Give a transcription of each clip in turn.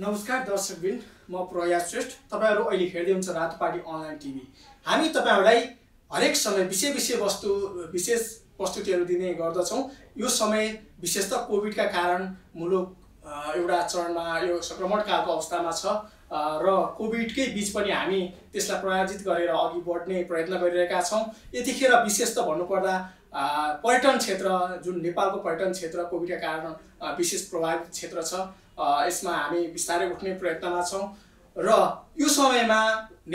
नमस्कार दर्शकबिन म प्रयास श्रेष्ठ तपाईँहरू अहिले हेर्दै हुन्छ रातो पार्टी अनलाइन टिभी हामी तपाईँहरूलाई हरेक समय विषय विषय वस्तु विशेष प्रस्तुतिहरू दिने गर्दछौँ यो समय विशेष त कोभिडका कारण मुलुक एउटा चरणमा यो सङ्क्रमण कालको अवस्थामा छ र कोभिडकै बिच पनि हामी त्यसलाई पराजित गरेर अघि बढ्ने प्रयत्न गरिरहेका छौँ यतिखेर विशेष त भन्नुपर्दा पर्यटन क्षेत्र जुन नेपालको पर्यटन क्षेत्र कोभिडका कारण विशेष प्रभावित क्षेत्र छ यसमा हामी बिस्तारै उठ्ने प्रयत्नमा छौँ र यो समयमा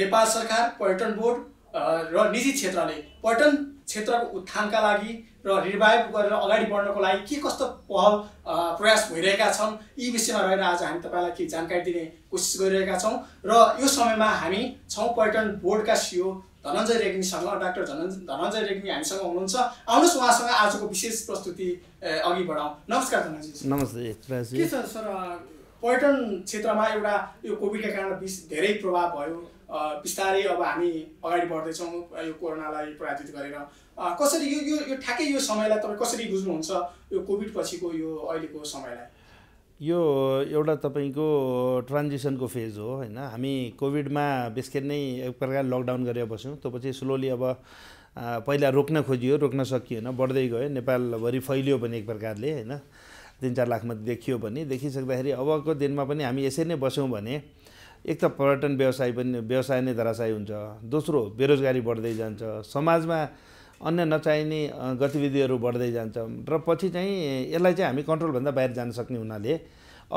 नेपाल सरकार पर्यटन बोर्ड र निजी क्षेत्रले पर्यटन क्षेत्रको उत्थानका लागि र रिभाइभ गरेर अगाडि बढ्नको लागि के कस्तो पहल प्रयास भइरहेका छन् यी विषयमा रहेर आज हामी तपाईँलाई केही जानकारी दिने कोसिस गरिरहेका छौँ र यो समयमा हामी छौँ पर्यटन बोर्डका सिओ धनञ्जय रेग्मीसँग डाक्टर धनञ्जय धनञ्जय रेग्मी हामीसँग हुनुहुन्छ आउनुहोस् उहाँसँग आजको विशेष प्रस्तुति अघि बढाउँ नमस्कार धनञ्जय नमस्ते के छ सर पर्यटन क्षेत्रमा एउटा यो कोभिडका कारण बिस धेरै प्रभाव भयो बिस्तारै अब हामी अगाडि बढ्दैछौँ यो कोरोनालाई पराजित गरेर कसरी यो यो यो ठ्याक्कै यो समयलाई तपाईँ कसरी बुझ्नुहुन्छ यो कोभिड पछिको यो अहिलेको समयलाई यो एउटा तपाईँको ट्रान्जिसनको फेज हो होइन हामी कोभिडमा बिस्केट नै एक प्रकार लकडाउन गरेर बस्यौँ त्यो पछि स्लोली अब पहिला रोक्न खोजियो रोक्न सकिएन बढ्दै गयो नेपालभरि फैलियो भने एक प्रकारले होइन तिन चार लाखमा देखियो भने देखिसक्दाखेरि अबको दिनमा पनि हामी यसरी नै बस्यौँ भने एक त पर्यटन व्यवसाय पनि व्यवसाय नै धराशय हुन्छ दोस्रो बेरोजगारी बढ्दै जान्छ समाजमा अन्य नचाहिने गतिविधिहरू बढ्दै जान्छ र पछि चाहिँ यसलाई चाहिँ हामी कन्ट्रोलभन्दा बाहिर जान सक्ने हुनाले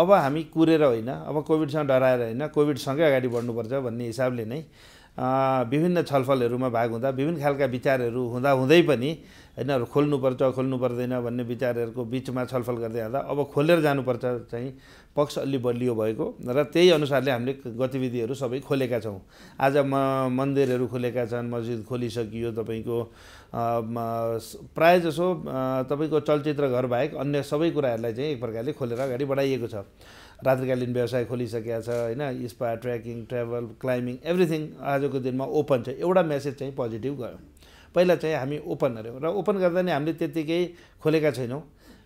अब हामी कुरेर होइन अब कोभिडसँग डराएर होइन कोभिडसँगै अगाडि बढ्नुपर्छ भन्ने हिसाबले नै विभिन्न छलफलहरूमा भाग हुँदा विभिन्न खालका विचारहरू हुँदै पनि यिनीहरू खोल्नुपर्छ खोल्नु पर्दैन भन्ने विचारहरूको बिचमा छलफल गर्दै जाँदा अब खोलेर जानुपर्छ चाहिँ पक्ष अलि बलियो भएको र त्यही अनुसारले हामीले गतिविधिहरू सबै खोलेका छौँ आज म मन्दिरहरू खोलेका छन् मस्जिद खोलिसकियो तपाईँको प्रायःजसो तपाईँको चलचित्र घर बाहेक अन्य सबै कुराहरूलाई चाहिँ एक प्रकारले खोलेर अगाडि बढाइएको छ रात्रिकालीन व्यवसाय खोलिसकेका छ होइन spa trekking travel climbing everything आजको दिनमा ओपन छ एउटा मेसेज चाहिँ पोजिटिभ गयो पहिला चाहिँ हामी ओपन गऱ्यौँ र ओपन गर्दा नै हामीले त्यत्तिकै खोलेका छैनौँ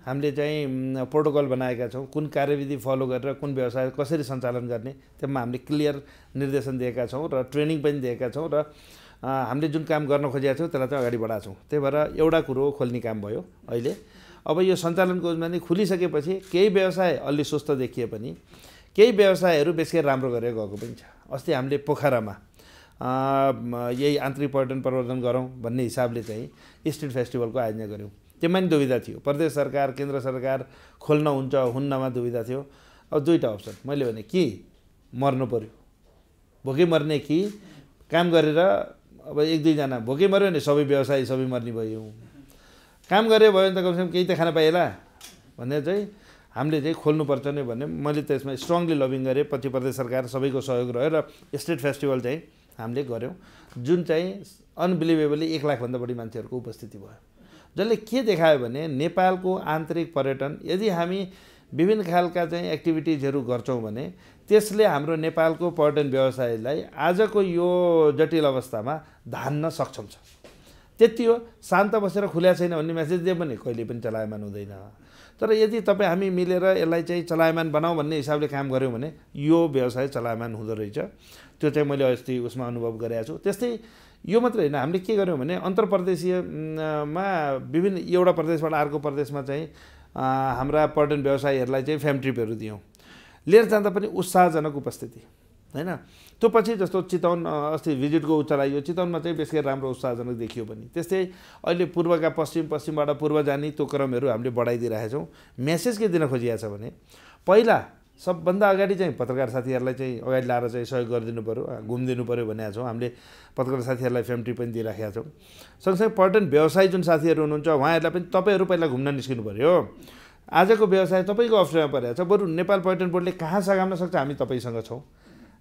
हामीले चाहिँ प्रोटोकल बनाएका छौँ कुन कार्यविधि फलो गरेर कुन व्यवसाय कसरी सञ्चालन गर्ने त्यसमा हामीले क्लियर निर्देशन दिएका छौँ र ट्रेनिङ पनि दिएका छौँ र हामीले जुन काम गर्न खोजेका छौँ त्यसलाई चाहिँ अगाडि बढाएको छौँ त्यही भएर एउटा कुरो खोल्ने काम भयो अहिले अब यो सञ्चालनको योजना नै खुलिसकेपछि केही व्यवसाय अलि सुस्त देखिए पनि केही व्यवसायहरू बेसकै राम्रो गरेर गएको पनि छ अस्ति हामीले पोखरामा यही आन्तरिक पर्यटन प्रवर्धन गरौँ भन्ने हिसाबले चाहिँ स्ट्रिट फेस्टिभलको आयोजना गऱ्यौँ त्यसमा पनि दुविधा थियो प्रदेश सरकार केन्द्र सरकार खोल्न हुन्छ हुन्नमा दुविधा थियो अब दुईवटा अप्सन मैले भने कि मर्नु पऱ्यो भोकै मर्ने कि काम गरेर अब एक दुईजना भोकै मऱ्यो भने सबै व्यवसाय सबै मर्ने भयौँ काम गरे भयो भने त कमसेकम केही त खान पाएला भनेर चाहिँ हामीले चाहिँ खोल्नुपर्छ नै भने मैले त्यसमा स्ट्रङली लभिङ गरेँ पछि प्रदेश सरकार सबैको सहयोग रह्यो र स्टेट फेस्टिभल चाहिँ हामीले गऱ्यौँ जुन चाहिँ अनबिलिभेबली एक लाखभन्दा बढी मान्छेहरूको उपस्थिति भयो जसले के देखायो भने नेपालको आन्तरिक पर्यटन यदि हामी विभिन्न खालका चाहिँ एक्टिभिटिजहरू गर्छौँ भने त्यसले हाम्रो नेपालको पर्यटन व्यवसायलाई आजको यो जटिल अवस्थामा धान्न सक्षम छ त्यति हो शान्त बसेर खुल्या छैन भन्ने म्यासेज दियो भने कहिले पनि चलायमान हुँदैन तर यदि तपाईँ हामी मिलेर यसलाई चाहिँ चलायमान बनाऊ भन्ने हिसाबले काम गऱ्यौँ भने यो व्यवसाय चलायमान हुँदो रहेछ त्यो चाहिँ मैले अस्ति उसमा अनुभव गरेको छु त्यस्तै यो मात्रै होइन हामीले के गर्यौँ भने अन्तर प्रदेशीयमा विभिन्न एउटा प्रदेशबाट अर्को प्रदेशमा चाहिँ हाम्रा पर्यटन व्यवसायीहरूलाई चाहिँ फ्याम ट्रिपहरू दियौँ लिएर जाँदा पनि उत्साहजनक उपस्थिति होइन त्यो पछि जस्तो चितवन अस्ति भिजिटको उ चलाइयो चितवनमा चाहिँ बेसी राम्रो उत्साहजनक देखियो भने त्यस्तै अहिले पूर्वका पश्चिम पश्चिमबाट पूर्व जाने त्यो क्रमहरू हामीले बढाइदिइरहेछौँ मेसेज के दिन खोजिएको छ भने पहिला सबभन्दा अगाडि चाहिँ पत्रकार साथीहरूलाई चाहिँ अगाडि लाएर चाहिँ सहयोग गरिदिनु पऱ्यो घुमिदिनु पऱ्यो भनेका छौँ हामीले पत्रकार साथीहरूलाई फेम्ट्री पनि दिइराखेका छौँ सँगसँगै पर्यटन व्यवसायी जुन साथीहरू हुनुहुन्छ उहाँहरूलाई पनि तपाईँहरू पहिला घुम्न निस्किनु पऱ्यो आजको व्यवसाय तपाईँको अप्सनमा परेको छ बरु नेपाल पर्यटन बोर्डले कहाँ सघाउन सक्छ हामी तपाईँसँग छौँ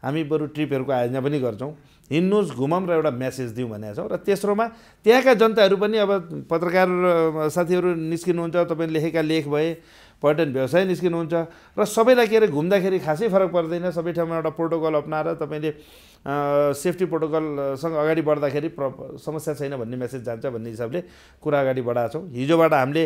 हामी बरु ट्रिपहरूको आयोजना पनि गर्छौँ हिँड्नुहोस् घुमौँ र एउटा म्यासेज दिउँ भनेका छौँ र तेस्रोमा त्यहाँका जनताहरू पनि अब पत्रकार साथीहरू निस्किनुहुन्छ तपाईँले लेखेका लेख भए पर्यटन व्यवसाय निस्किनुहुन्छ र सबैलाई के अरे घुम्दाखेरि खासै फरक पर्दैन सबै ठाउँमा एउटा प्रोटोकल अप्नाएर तपाईँले सेफ्टी प्रोटोकलसँग अगाडि बढ्दाखेरि प्र समस्या छैन भन्ने मेसेज जान्छ भन्ने हिसाबले कुरा अगाडि बढाएको छौँ हिजोबाट हामीले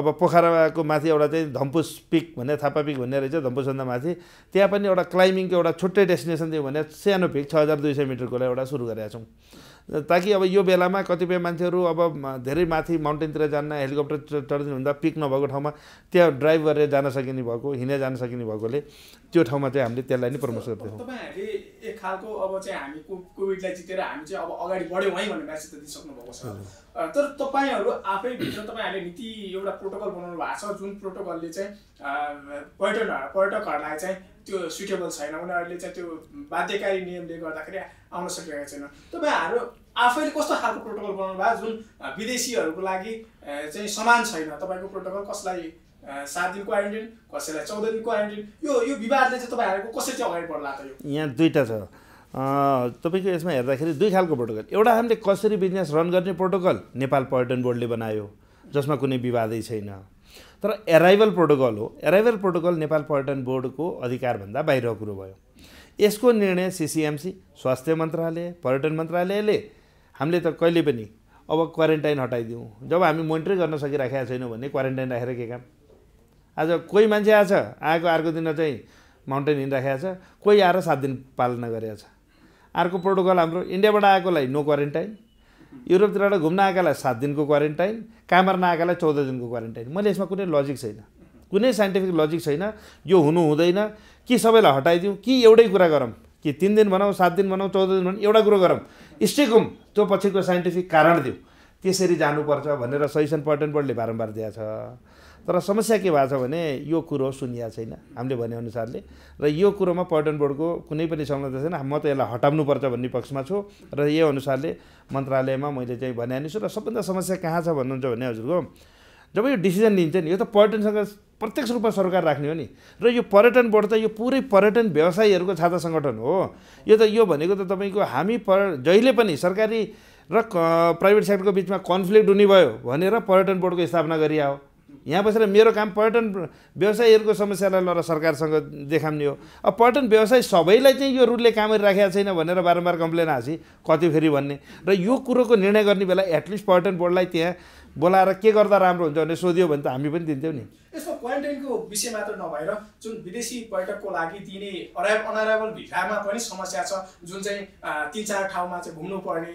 अब पोखराको माथि एउटा चाहिँ धम्पुस पिक भन्ने थापा पिक भन्ने रहेछ धम्पुसन्दा माथि त्यहाँ पनि एउटा क्लाइम्बिङको एउटा छुट्टै डेस्टिनेसन दियो भने सानो पिक छ हजार दुई सय मिटरकोलाई एउटा सुरु गरेका छौँ ताकि अब यो बेलामा कतिपय मान्छेहरू अब धेरै माथि माउन्टेनतिर जान्न हेलिकप्टर चढ्दिनु हुँदा पिक नभएको ठाउँमा त्यहाँ ड्राइभ गरेर जान सकिने भएको हिँडेर जान सकिने भएकोले त्यो ठाउँमा चाहिँ हामीले त्यसलाई नै प्रमोट गर्दैछौँ तपाईँहरूले एक खालको अब चाहिँ हामी कोभिडलाई जितेर हामी चाहिँ अब अगाडि बढ्यौँ है भन्ने म्यासेज त दिइसक्नु भएको छ तर तपाईँहरू आफैभित्र तपाईँहरूले नीति एउटा प्रोटोकल बनाउनु भएको छ जुन प्रोटोकलले चाहिँ पर्यटन पर्यटकहरूलाई चाहिँ त्यो सुइटेबल छैन उनीहरूले चाहिँ त्यो बाध्यकारी नियमले गर्दाखेरि आउन सकिरहेको छैन तपाईँहरू आफैले कस्तो खालको प्रोटोकल बनाउनु भएको जुन विदेशीहरूको लागि चाहिँ समान छैन तपाईँको प्रोटोकल कसलाई सात दिन क्वारेन्टिन कसैलाई चौध दिन क्वारेन्टिन यो यो विवादले चाहिँ तपाईँहरूको कसरी चाहिँ अगाडि बढ्ला त यो यहाँ दुईवटा छ तपाईँको यसमा हेर्दाखेरि दुई खालको प्रोटोकल एउटा हामीले कसरी बिजनेस रन गर्ने प्रोटोकल नेपाल पर्यटन बोर्डले बनायो जसमा कुनै विवादै छैन तर एराइभल प्रोटोकल हो एराइभल प्रोटोकल नेपाल पर्यटन बोर्डको अधिकारभन्दा बाहिर कुरो भयो यसको निर्णय सिसिएमसी स्वास्थ्य मन्त्रालय पर्यटन मन्त्रालयले हामीले त कहिले पनि अब क्वारेन्टाइन हटाइदिउँ जब हामी मोनिटर गर्न सकिराखेका छैनौँ भने क्वारेन्टाइन राखेर के काम आज कोही मान्छे आएछ आएको अर्को दिन चाहिँ माउन्टेन हिँडिराखेको छ कोही आएर सात दिन पालना गरेको छ अर्को प्रोटोकल हाम्रो इन्डियाबाट आएकोलाई नो क्वारेन्टाइन युरोपतिरबाट घुम्न आएकालाई सात दिनको क्वारेन्टाइन कामर आएकालाई चौध दिनको क्वारेन्टाइन मैले यसमा कुनै लजिक छैन कुनै साइन्टिफिक लजिक छैन यो हुनु हुँदैन कि सबैलाई हटाइदिउँ कि एउटै कुरा गरौँ कि तिन दिन भनौँ सात दिन भनौँ चौध दिन भनौँ एउटा कुरो गरौँ स्टिकौँ त्यो पछिको साइन्टिफिक कारण दिउँ त्यसरी जानुपर्छ भनेर सजेसन पर्टेन्ट बोर्डले बारम्बार दिएछ तर समस्या के भएको छ भने यो कुरो सुनिया छैन हामीले भनेअनुसारले र यो कुरोमा पर्यटन बोर्डको कुनै पनि संलग्नता छैन म त यसलाई हटाउनुपर्छ भन्ने पक्षमा छु र यो अनुसारले मन्त्रालयमा मैले चाहिँ भने छु र सबभन्दा समस्या कहाँ छ भन्नुहुन्छ भने हजुरको जब यो डिसिजन लिन्छ नि यो त पर्यटनसँग प्रत्यक्ष रूपमा सरकार राख्ने हो नि र यो पर्यटन बोर्ड त यो पुरै पर्यटन व्यवसायीहरूको छाता सङ्गठन हो यो त यो भनेको त तपाईँको हामी पर जहिले पनि सरकारी र प्राइभेट सेक्टरको बिचमा कन्फ्लिक्ट हुने भयो भनेर पर्यटन बोर्डको स्थापना गरिआ यहाँ बसेर मेरो काम पर्यटन व्यवसायीहरूको समस्यालाई लर सरकारसँग देखाउने हो अब पर्यटन व्यवसाय सबैलाई चाहिँ यो रुलले काम गरिराखेको छैन भनेर बारम्बार कम्प्लेन आसी कति फेरि भन्ने र यो कुरोको निर्णय गर्ने बेला एटलिस्ट पर्यटन बोर्डलाई त्यहाँ बोलाएर के गर्दा राम्रो हुन्छ भने सोध्यो भने त हामी पनि दिन्थ्यौँ नि यसको क्वारेन्टाइनको विषय मात्र नभएर जुन विदेशी पर्यटकको लागि दिने अराइभ अनराइभल भिसामा पनि समस्या छ जुन चाहिँ तिन चार ठाउँमा चाहिँ घुम्नु पर्ने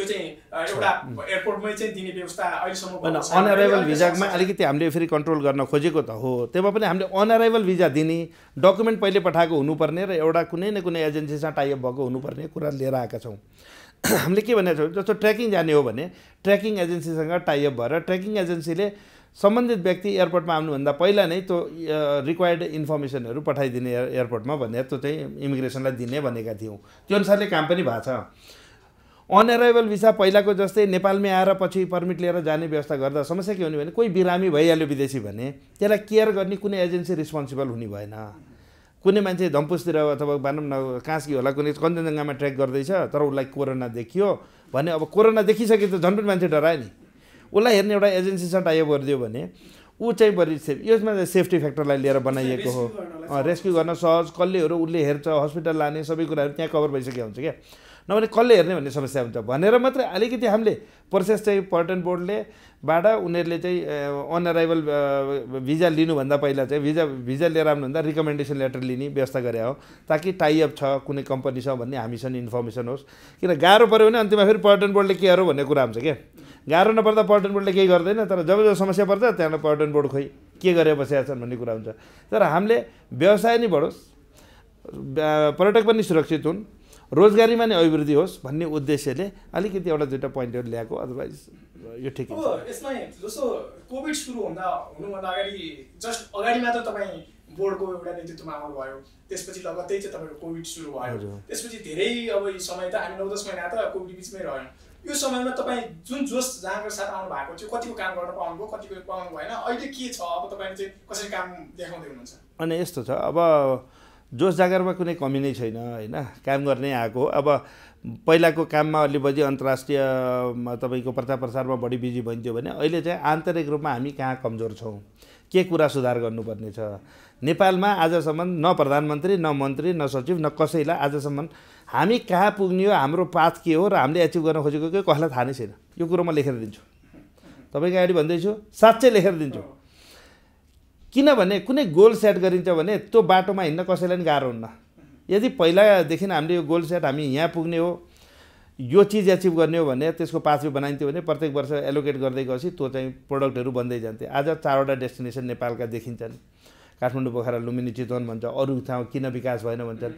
यो चाहिँ एउटा एयरपोर्टमै चाहिँ दिने व्यवस्था अहिलेसम्म अनअराइभल भिजामा अलिकति हामीले फेरि कन्ट्रोल गर्न खोजेको त हो त्यसमा पनि हामीले अनअराइभल भिजा दिने डकुमेन्ट पहिले पठाएको हुनुपर्ने र एउटा कुनै न कुनै एजेन्सीसँग टाइप भएको हुनुपर्ने कुरा लिएर आएका छौँ हामीले के भनेको छौँ जस्तो ट्रेकिङ जाने हो भने ट्रेकिङ एजेन्सीसँग टाइअप भएर ट्रेकिङ एजेन्सीले सम्बन्धित व्यक्ति एयरपोर्टमा आउनुभन्दा पहिला नै त्यो रिक्वायर्ड इन्फर्मेसनहरू पठाइदिने एयर एयरपोर्टमा भनेर त्यो चाहिँ इमिग्रेसनलाई दिने भनेका थियौँ त्यो अनुसारले काम पनि भएको छ अन भिसा पहिलाको जस्तै नेपालमै आएर पछि पर्मिट लिएर जाने व्यवस्था गर्दा समस्या के हुने भने कोही बिरामी भइहाल्यो विदेशी भने त्यसलाई केयर गर्ने कुनै एजेन्सी रिस्पोन्सिबल हुने भएन कुनै मान्छे धम्पुसतिर अथवा भनौँ न काँसकी होला कुनै कञ्चनजङ्घामा ट्र्याक गर्दैछ तर उसलाई कोरोना देखियो भने अब कोरोना देखिसके त झन् पनि मान्छे डरायो नि उसलाई हेर्ने एउटा एजेन्सीसँग टाइप गरिदियो भने ऊ चाहिँ बढी सेफ यसमा चाहिँ सेफ्टी फ्याक्टरलाई लिएर बनाइएको हो रेस्क्यु गर्न सहज कसलेहरू उसले हेर्छ हस्पिटल लाने सबै कुराहरू त्यहाँ कभर भइसकेको हुन्छ क्या नभने कसले हेर्ने भन्ने समस्या हुन्छ भनेर मात्रै अलिकति हामीले प्रोसेस चाहिँ पर्यटन बोर्डले बाट उनीहरूले चाहिँ अन अराइभल भिजा लिनुभन्दा पहिला चाहिँ भिजा भिजा लिएर आउनुभन्दा रिकमेन्डेसन लेटर लिने व्यवस्था गरे हो ताकि टाइअप छ कुनै कम्पनी छ भन्ने हामीसँग इन्फर्मेसन होस् किन गाह्रो पऱ्यो भने अन्तिममा फेरि पर्यटन बोर्डले के हेरौँ भन्ने कुरा हुन्छ क्या गाह्रो नपर्दा पर्यटन बोर्डले केही गर्दैन तर जब जब समस्या पर्छ त्यहाँबाट पर्यटन बोर्ड खोइ के गरेर बसेका छन् भन्ने कुरा हुन्छ तर हामीले व्यवसाय नै बढोस् पर्यटक पनि सुरक्षित हुन् रोजगारीमा नै अभिवृद्धि होस् भन्ने उद्देश्यले अलिकति एउटा दुइटा पोइन्टहरू ल्याएको अदरवाइज यो ठिक यसमा जस्तो कोभिड सुरु हुँदा हुनुभन्दा अगाडि जस्ट अगाडि मात्र तपाईँ बोर्डको एउटा नेतृत्वमा आउनुभयो त्यसपछि लगत्तै चाहिँ तपाईँको कोभिड सुरु भयो त्यसपछि धेरै अब समय त हामी नौ दस महिना त कोभिड बिचमै रह्यौँ यो समयमा तपाईँ जुन जोस जाँगर साथ आउनु भएको थियो कतिको काम गर्न पाउनुभयो कतिको पाउनु भएन अहिले के छ अब तपाईँले चाहिँ कसरी काम देखाउँदै हुनुहुन्छ अनि यस्तो छ अब जोस जागरमा कुनै कमी नै छैन होइन काम गर्नै आएको अब पहिलाको काममा अलि बजी अन्तर्राष्ट्रिय तपाईँको प्रचार प्रसारमा बढी बिजी भइन्थ्यो भने अहिले चाहिँ आन्तरिक रूपमा हामी कहाँ कमजोर छौँ के कुरा सुधार गर्नुपर्ने छ नेपालमा आजसम्म न प्रधानमन्त्री न मन्त्री न सचिव न कसैलाई आजसम्म हामी कहाँ पुग्ने हो हाम्रो पाथ के हो र हामीले एचिभ गर्न खोजेको के कसैलाई थाहा नै छैन यो कुरो म लेखेर दिन्छु तपाईँको अगाडि भन्दैछु साँच्चै लेखेर दिन्छु किनभने कुनै गोल सेट गरिन्छ भने त्यो बाटोमा हिँड्न कसैलाई पनि गाह्रो हुन्न यदि पहिलादेखि हामीले यो गोल सेट हामी यहाँ पुग्ने हो यो चिज एचिभ गर्ने हो भने त्यसको पाथवे बनाइन्थ्यो भने प्रत्येक वर्ष एलोकेट गर्दै गएपछि त्यो चाहिँ प्रोडक्टहरू बन्दै जान्थे आज चारवटा डेस्टिनेसन नेपालका देखिन्छन् काठमाडौँ पोखरा लुम्बिनी चितवन भन्छ अरू ठाउँ किन विकास भएन भन्छन्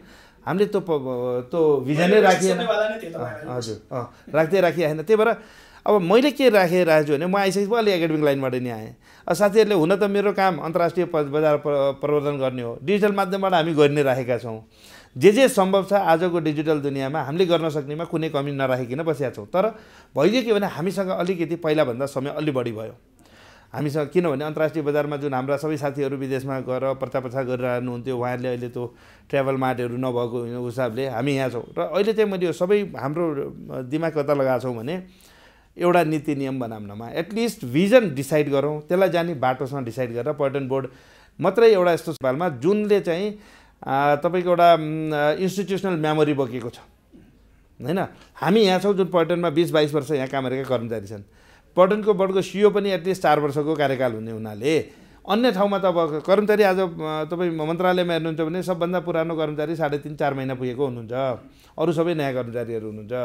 हामीले त्यो त्यो भिजनै राखिएन हजुर राख्दै राखिआएन त्यही भएर अब मैले के राखेँ छु भने म आइसकेपछि अलिक एकाडेमिक लाइनबाट नि आएँ साथीहरूले हुन त मेरो काम अन्तर्राष्ट्रिय बजार प्रवर्धन गर्ने हो डिजिटल माध्यमबाट हामी गरि नै राखेका छौँ जे जे सम्भव छ आजको डिजिटल दुनियाँमा हामीले गर्न सक्नेमा कुनै कमी नराखिकन बसेका छौँ तर भइदियो के भने हामीसँग अलिकति पहिलाभन्दा समय अलि बढी भयो हामीसँग किनभने अन्तर्राष्ट्रिय बजारमा जुन हाम्रा सबै साथीहरू विदेशमा गएर प्रचार प्रसार गरिरहनुहुन्थ्यो उहाँहरूले अहिले त्यो ट्राभल मार्टहरू नभएको हिसाबले हामी यहाँ छौँ र अहिले चाहिँ मैले यो सबै हाम्रो दिमाग कता लगाएको छौँ भने एउटा नीति नियम बनाउनमा एटलिस्ट भिजन डिसाइड गरौँ त्यसलाई जाने बाटोसँग डिसाइड गरेर पर्यटन बोर्ड मात्रै एउटा यस्तो सवालमा जुनले चाहिँ तपाईँको एउटा इन्स्टिट्युसनल मेमोरी बोकेको छ होइन हामी यहाँ छौँ जुन पर्यटनमा बिस बाइस वर्ष यहाँ काम गरेका कर्मचारी छन् पर्यटनको बोर्डको सिओ e पनि एटलिस्ट चार वर्षको कार्यकाल हुने हुनाले अन्य ठाउँमा त अब कर्मचारी आज तपाईँ मन्त्रालयमा हेर्नुहुन्छ भने सबभन्दा पुरानो कर्मचारी साढे तिन चार महिना पुगेको हुनुहुन्छ अरू सबै नयाँ कर्मचारीहरू हुनुहुन्छ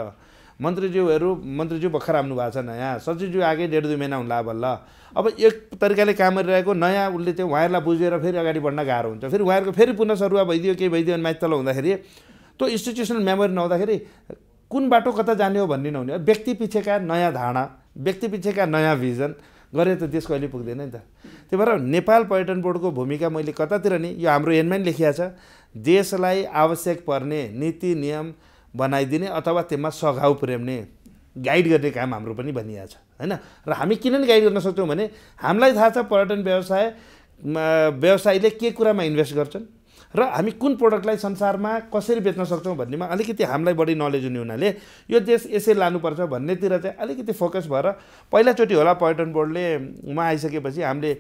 मन्त्रीज्यूहरू मन्त्रीज्यू भर्खर आउनु भएको छ नयाँ सचिवज्यू आएकै डेढ दुई महिना हुँदा बल्ल अब एक तरिकाले काम गरिरहेको नयाँ उसले त्यो उहाँहरूलाई बुझेर फेरि अगाडि बढ्न गाह्रो हुन्छ फेरि उहाँहरूको फेरि पुनः सरुवा भइदियो केही भइदियो माथि तल हुँदाखेरि त्यो इन्स्टिट्युसनल मेमोरी नहुँदाखेरि कुन बाटो कता जाने हो भन्ने नहुने व्यक्ति पछिका नयाँ धारणा व्यक्ति पछिका नयाँ भिजन गरे त देश कहिले पुग्दैन नि त त्यही भएर नेपाल पर्यटन बोर्डको भूमिका मैले कतातिर नि यो हाम्रो एनमा लेखिया छ देशलाई आवश्यक पर्ने नीति नियम बनाइदिने अथवा त्यसमा सघाउ पुर्याउने गाइड गर्ने काम हाम्रो पनि भनिया छ होइन र हामी किन नि गाइड गर्न सक्छौँ भने हामीलाई थाहा छ पर्यटन व्यवसाय व्यवसायले के कुरामा इन्भेस्ट गर्छन् र हामी कुन प्रोडक्टलाई संसारमा कसरी बेच्न सक्छौँ भन्नेमा अलिकति हामीलाई बढी नलेज हुने हुनाले यो देश यसरी लानुपर्छ भन्नेतिर चाहिँ अलिकति फोकस भएर पहिलाचोटि होला पर्यटन बोर्डले उहाँ आइसकेपछि हामीले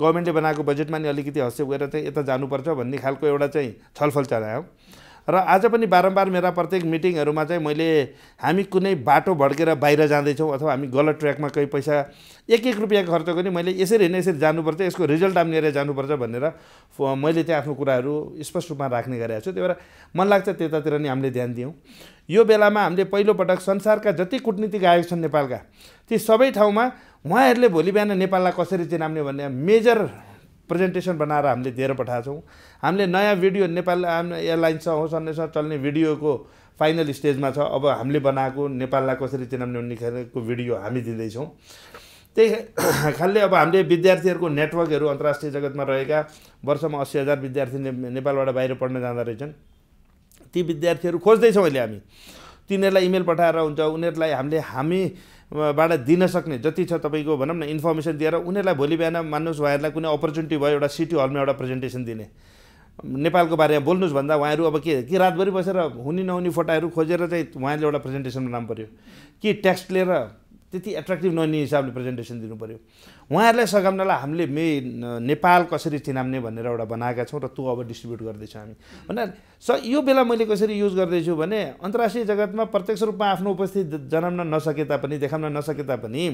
गभर्मेन्टले बनाएको बजेटमा नि अलिकति हस्येप गएर चाहिँ यता जानुपर्छ भन्ने खालको एउटा चाहिँ छलफल चलायौँ र आज पनि बारम्बार मेरा प्रत्येक मिटिङहरूमा चाहिँ मैले हामी कुनै बाटो भड्केर बाहिर जाँदैछौँ अथवा हामी गलत ट्र्याकमा कोही पैसा एक एक रुपियाँ खर्च गर्ने मैले यसरी होइन यसरी जानुपर्छ यसको रिजल्ट हामीले लिएर जानुपर्छ भनेर मैले चाहिँ आफ्नो कुराहरू स्पष्ट रूपमा राख्ने गरेको छु त्यही भएर मन लाग्छ त्यतातिर नि हामीले ध्यान दियौँ यो बेलामा हामीले पहिलोपटक संसारका जति कुटनीतिक आयोग छन् नेपालका ती सबै ठाउँमा उहाँहरूले भोलि बिहान नेपाललाई कसरी चिनाउने भन्ने मेजर प्रेजेन्टेसन बनाएर हामीले दिएर पठाएको छौँ हामीले नयाँ भिडियो नेपाल एयरलाइन्स होस् अन्यसँग चल्ने भिडियोको फाइनल स्टेजमा छ अब हामीले बनाएको नेपाललाई कसरी चिनाउने भन्ने खालको भिडियो हामी दिँदैछौँ त्यही खालले अब हामीले विद्यार्थीहरूको नेटवर्कहरू अन्तर्राष्ट्रिय जगतमा रहेका वर्षमा अस्सी हजार विद्यार्थी ने, नेपालबाट बाहिर पढ्न जाँदो रहेछन् ती विद्यार्थीहरू खोज्दैछौँ अहिले हामी तिनीहरूलाई इमेल पठाएर हुन्छ उनीहरूलाई हामीले हामी बाट दिन सक्ने जति छ तपाईँको भनौँ न इन्फर्मेसन दिएर उनीहरूलाई भोलि बिहान मान्नुहोस् उहाँहरूलाई कुनै अपर्च्युनिटी भयो एउटा सिटी हलमा एउटा प्रेजेन्टेसन दिने नेपालको बारेमा बोल्नुहोस् भन्दा उहाँहरू अब के कि रातभरि बसेर हुने नहुने फोटाहरू खोजेर चाहिँ उहाँले एउटा प्रेजेन्टेसन बनाउनु पऱ्यो कि टेक्स्ट लिएर त्यति एट्र्याक्टिभ नहुने हिसाबले प्रेजेन्टेसन दिनु पऱ्यो उहाँहरूलाई सघाउनलाई हामीले मे नेपाल कसरी चिनाम्ने भनेर एउटा बनाएका छौँ र त्यो अब डिस्ट्रिब्युट गर्दैछौँ हामी भनेर स यो बेला मैले कसरी युज गर्दैछु भने अन्तर्राष्ट्रिय जगतमा प्रत्यक्ष रूपमा आफ्नो उपस्थिति जनाउन नसके तापनि देखाउन नसके तापनि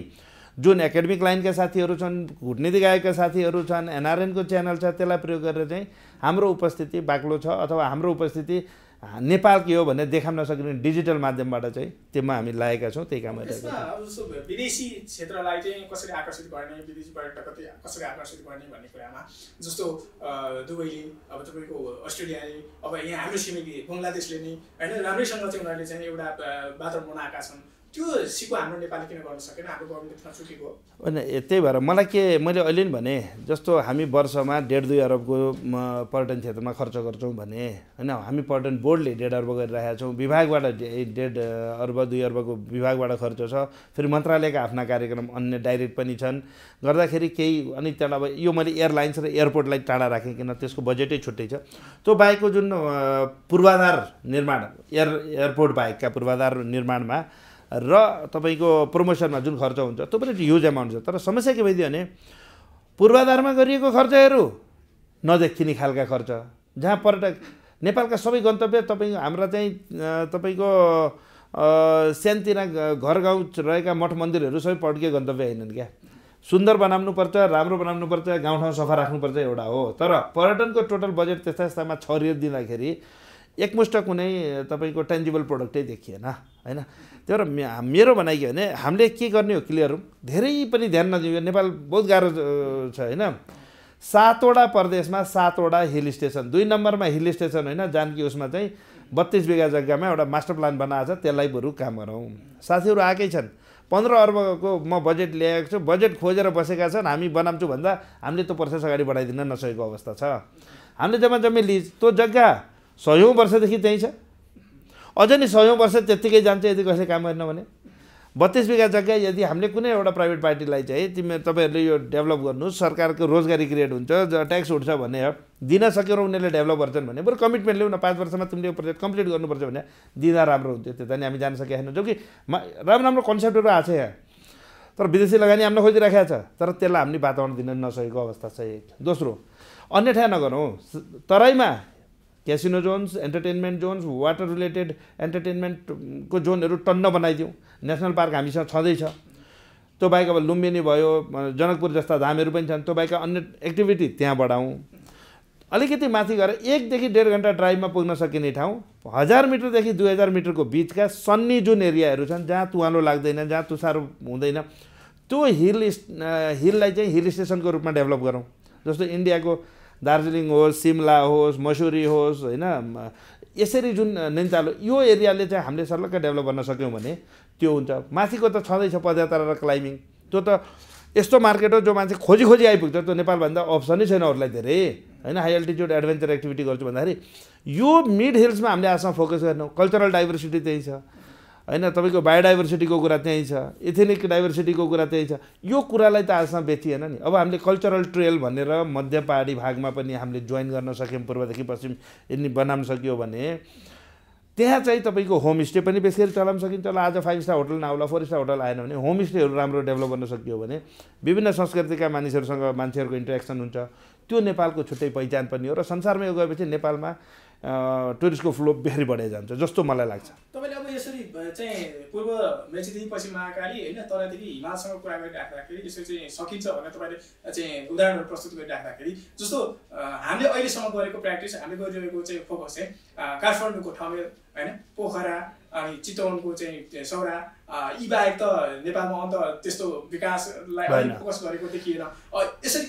जुन एकाडेमिक लाइनका साथीहरू छन् घुटनीति गायकका साथीहरू छन् एनआरएनको च्यानल छ त्यसलाई प्रयोग गरेर चाहिँ हाम्रो उपस्थिति बाक्लो छ अथवा हाम्रो उपस्थिति नेपाल के हो भने देखाउन सकिने डिजिटल माध्यमबाट चाहिँ त्यसमा हामी लागेका छौँ त्यही काम विदेशी क्षेत्रलाई चाहिँ कसरी आकर्षित गर्ने विदेशी पर्यटक कसरी आकर्षित गर्ने भन्ने कुरामा जस्तो दुबईले अब तपाईँको अस्ट्रेलियाले अब यहाँ हाम्रो छिमेकी बङ्गलादेशले नै होइन राम्रैसँग चाहिँ उनीहरूले चाहिँ एउटा वातावरण बनाएका छन् त्यो हाम्रो किन गर्न सकेन होइन त्यही भएर मलाई के मैले अहिले पनि भने जस्तो हामी वर्षमा डेढ दुई अरबको पर्यटन क्षेत्रमा खर्च गर्छौँ भने होइन हामी पर्यटन बोर्डले डेढ अर्ब गरिरहेका छौँ विभागबाट डेढ अर्ब दुई अर्बको विभागबाट खर्च छ फेरि मन्त्रालयका आफ्ना कार्यक्रम अन्य डाइरेक्ट पनि छन् गर्दाखेरि केही अनि त्यहाँबाट अब यो मैले एयरलाइन्स र एयरपोर्टलाई टाढा राखेँ किन त्यसको बजेटै छुट्टै छ त्यो बाहेकको जुन पूर्वाधार निर्माण एयर एयरपोर्ट बाहेकका पूर्वाधार निर्माणमा र तपाईँको प्रमोसनमा जुन खर्च हुन्छ त्यो पनि ह्युज एमाउन्ट छ तर समस्या के भइदियो भने पूर्वाधारमा गरिएको खर्चहरू नदेखिने खालका खर्च जहाँ पर्यटक नेपालका सबै गन्तव्य तपाईँ हाम्रा चाहिँ तपाईँको सानोतिना घर गाउँ रहेका मठ मन्दिरहरू सबै पर्यटकीय गन्तव्य होइनन् क्या सुन्दर बनाउनुपर्छ राम्रो बनाउनुपर्छ गाउँठाउँ सफा राख्नुपर्छ एउटा हो तर पर्यटनको टोटल बजेट त्यस्ता यस्तामा छरिएर दिँदाखेरि एकमुष्ट कुनै तपाईँको टेन्जिबल प्रोडक्टै देखिएन होइन त्यही भएर मेरो भनाइ के भने हामीले के गर्ने हो क्लियर धेरै पनि ध्यान नदिउँ यो नेपाल बहुत गाह्रो छ होइन सातवटा प्रदेशमा सातवटा हिल स्टेसन दुई नम्बरमा हिल स्टेसन होइन जानकी उसमा चाहिँ बत्तिस बिघा जग्गामा एउटा मास्टर प्लान बनाएको छ त्यसलाई बरु काम गरौँ साथीहरू आएकै छन् पन्ध्र अर्बको म बजेट ल्याएको छु बजेट खोजेर बसेका छन् हामी बनाउँछु भन्दा हामीले त्यो प्रोसेस अगाडि बढाइदिन नसकेको अवस्था छ हामीले जम्मा जम्मी लिज त्यो जग्गा सयौँ वर्षदेखि त्यहीँ छ अझै नै सयौँ वर्ष त्यत्तिकै जान्छ यदि कसैले काम गरेन भने बत्तिस बिघा जग्गा यदि हामीले कुनै एउटा प्राइभेट पार्टीलाई चाहिँ तिमी तपाईँहरूले यो डेभलप गर्नु सरकारको रोजगारी क्रिएट हुन्छ ट्याक्स उठ्छ भने दिन सकेर उनीहरूले डेभलप गर्छन् भने बरु कमिटमेन्ट ल्याउन पाँच वर्षमा तिमीले यो प्रोजेक्ट कम्प्लिट गर्नुपर्छ भने दिँदा राम्रो हुन्थ्यो त्यता नि हामी जान सकेका छैनौँ जो कि राम्रो राम्रो कन्सेप्टहरू आएको छ यहाँ तर विदेशी लगानी हामीले खोजिराखेको छ तर त्यसलाई हामीले वातावरण दिन नसकेको अवस्था छ दोस्रो अन्य ठाउँ नगरौँ तराईमा casino zones entertainment zones water related एन्टरटेन्मेन्टको जोनहरू टन्न बनाइदिउँ नेसनल पार्क हामीसँग छँदैछ त्यो बाहेक अब लुम्बिनी भयो जनकपुर जस्ता धामहरू पनि छन् त्यो बाहेक अन्य एक्टिभिटी त्यहाँ बढाउँ अलिकति माथि गएर एकदेखि डेढ घन्टा ड्राइभमा पुग्न सकिने ठाउँ हजार मिटरदेखि दुई हजार मिटरको बिचका सन्नी जुन एरियाहरू छन् जहाँ तुवालो लाग्दैन जहाँ तुसारो हुँदैन त्यो हिल हिललाई चाहिँ हिल स्टेसनको रूपमा डेभलप गरौँ जस्तो इन्डियाको दार्जिलिङ होस् सिमला होस् मसुरी होस् होइन यसरी जुन नैन्चालो यो एरियाले चाहिँ हामीले सर्लक्क डेभलप गर्न सक्यौँ भने त्यो हुन्छ माथिको त छँदैछ पदयात्रा र क्लाइम्बिङ त्यो त यस्तो मार्केट हो जो मान्छे खोजी खोजी आइपुग्छ त्यो नेपालभन्दा अप्सनै छैन अरूलाई धेरै होइन हाई अल्टिच्युड एडभेन्चर एक्टिभिटी गर्छु भन्दाखेरि यो मिड हिल्समा हामीले आजसम्म फोकस गर्नु कल्चरल डाइभर्सिटी त्यही छ होइन तपाईँको बायोडाइभर्सिटीको कुरा त्यहीँ छ एथेनिक डाइभर्सिटीको कुरा त्यहीँ छ यो कुरालाई त आजसम्म बेचिएन नि अब हामीले कल्चरल ट्रेल भनेर मध्य पहाडी भागमा पनि हामीले जोइन गर्न सक्यौँ पूर्वदेखि पश्चिम यदि बनाउन सक्यो भने त्यहाँ चाहिँ तपाईँको होमस्टे पनि बेसरी चलाउन सकिन्छ होला आज फाइभ स्टार होटल नआउला फोर स्टार होटल आएन भने होमस्टेहरू राम्रो डेभलप गर्न सकियो भने विभिन्न संस्कृतिका मानिसहरूसँग मान्छेहरूको इन्ट्रेक्सन हुन्छ त्यो नेपालको छुट्टै पहिचान पनि हो र संसारमा यो गएपछि नेपालमा टुरिस्टको फ्लो बेहरी बढेर जान्छ जस्तो मलाई लाग्छ तपाईँले अब यसरी चाहिँ पूर्व मेचीदेखि पश्चिम महाकाली होइन तराईदेखि हिमालसँग कुरा गरिराख्दाखेरि यसरी चाहिँ सकिन्छ भनेर तपाईँले चाहिँ उदाहरणहरू प्रस्तुत गरिराख्दाखेरि जस्तो हामीले अहिलेसम्म गरेको प्र्याक्टिस हामीले गरिरहेको चाहिँ फोकस चाहिँ काठमाडौँको ठाउँ होइन पोखरा अनि चितवनको चाहिँ सौरा यी बाहेक त नेपालमा अन्त त्यस्तो विकासलाई फोकस गरेको देखिएन यसरी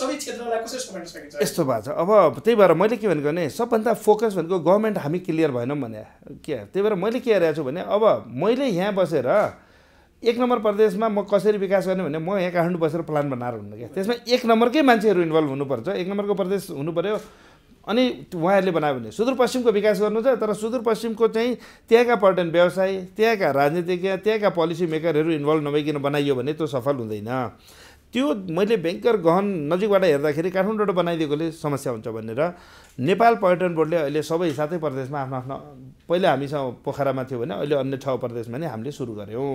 सबै क्षेत्रलाई कसरी समाउन सकिन्छ यस्तो भएको छ अब त्यही भएर मैले के भनेको भने सबभन्दा फोकस भनेको गभर्मेन्ट हामी क्लियर भएनौँ भने के त्यही भएर मैले के हेरेको छु भने अब मैले यहाँ बसेर एक नम्बर प्रदेशमा म कसरी विकास गर्ने भने म यहाँ काठमाडौँ बसेर प्लान बनाएर हुन्न क्या त्यसमा एक नम्बरकै मान्छेहरू इन्भल्भ हुनुपर्छ एक नम्बरको प्रदेश हुनु पऱ्यो अनि उहाँहरूले बनायो भने सुदूरपश्चिमको विकास गर्नु छ तर सुदूरपश्चिमको चाहिँ त्यहाँका पर्यटन व्यवसाय त्यहाँका राजनीतिज्ञ त्यहाँका पोलिसी मेकरहरू इन्भल्भ नभइकन बनाइयो भने त्यो सफल हुँदैन त्यो मैले भयङ्कर गहन नजिकबाट हेर्दाखेरि काठमाडौँबाट बनाइदिएकोले समस्या हुन्छ भनेर नेपाल पर्यटन बोर्डले अहिले सबै सातै प्रदेशमा आफ्नो आफ्नो पहिला हामीसँग पोखरामा थियो भने अहिले अन्य छ प्रदेशमा नै हामीले सुरु गऱ्यौँ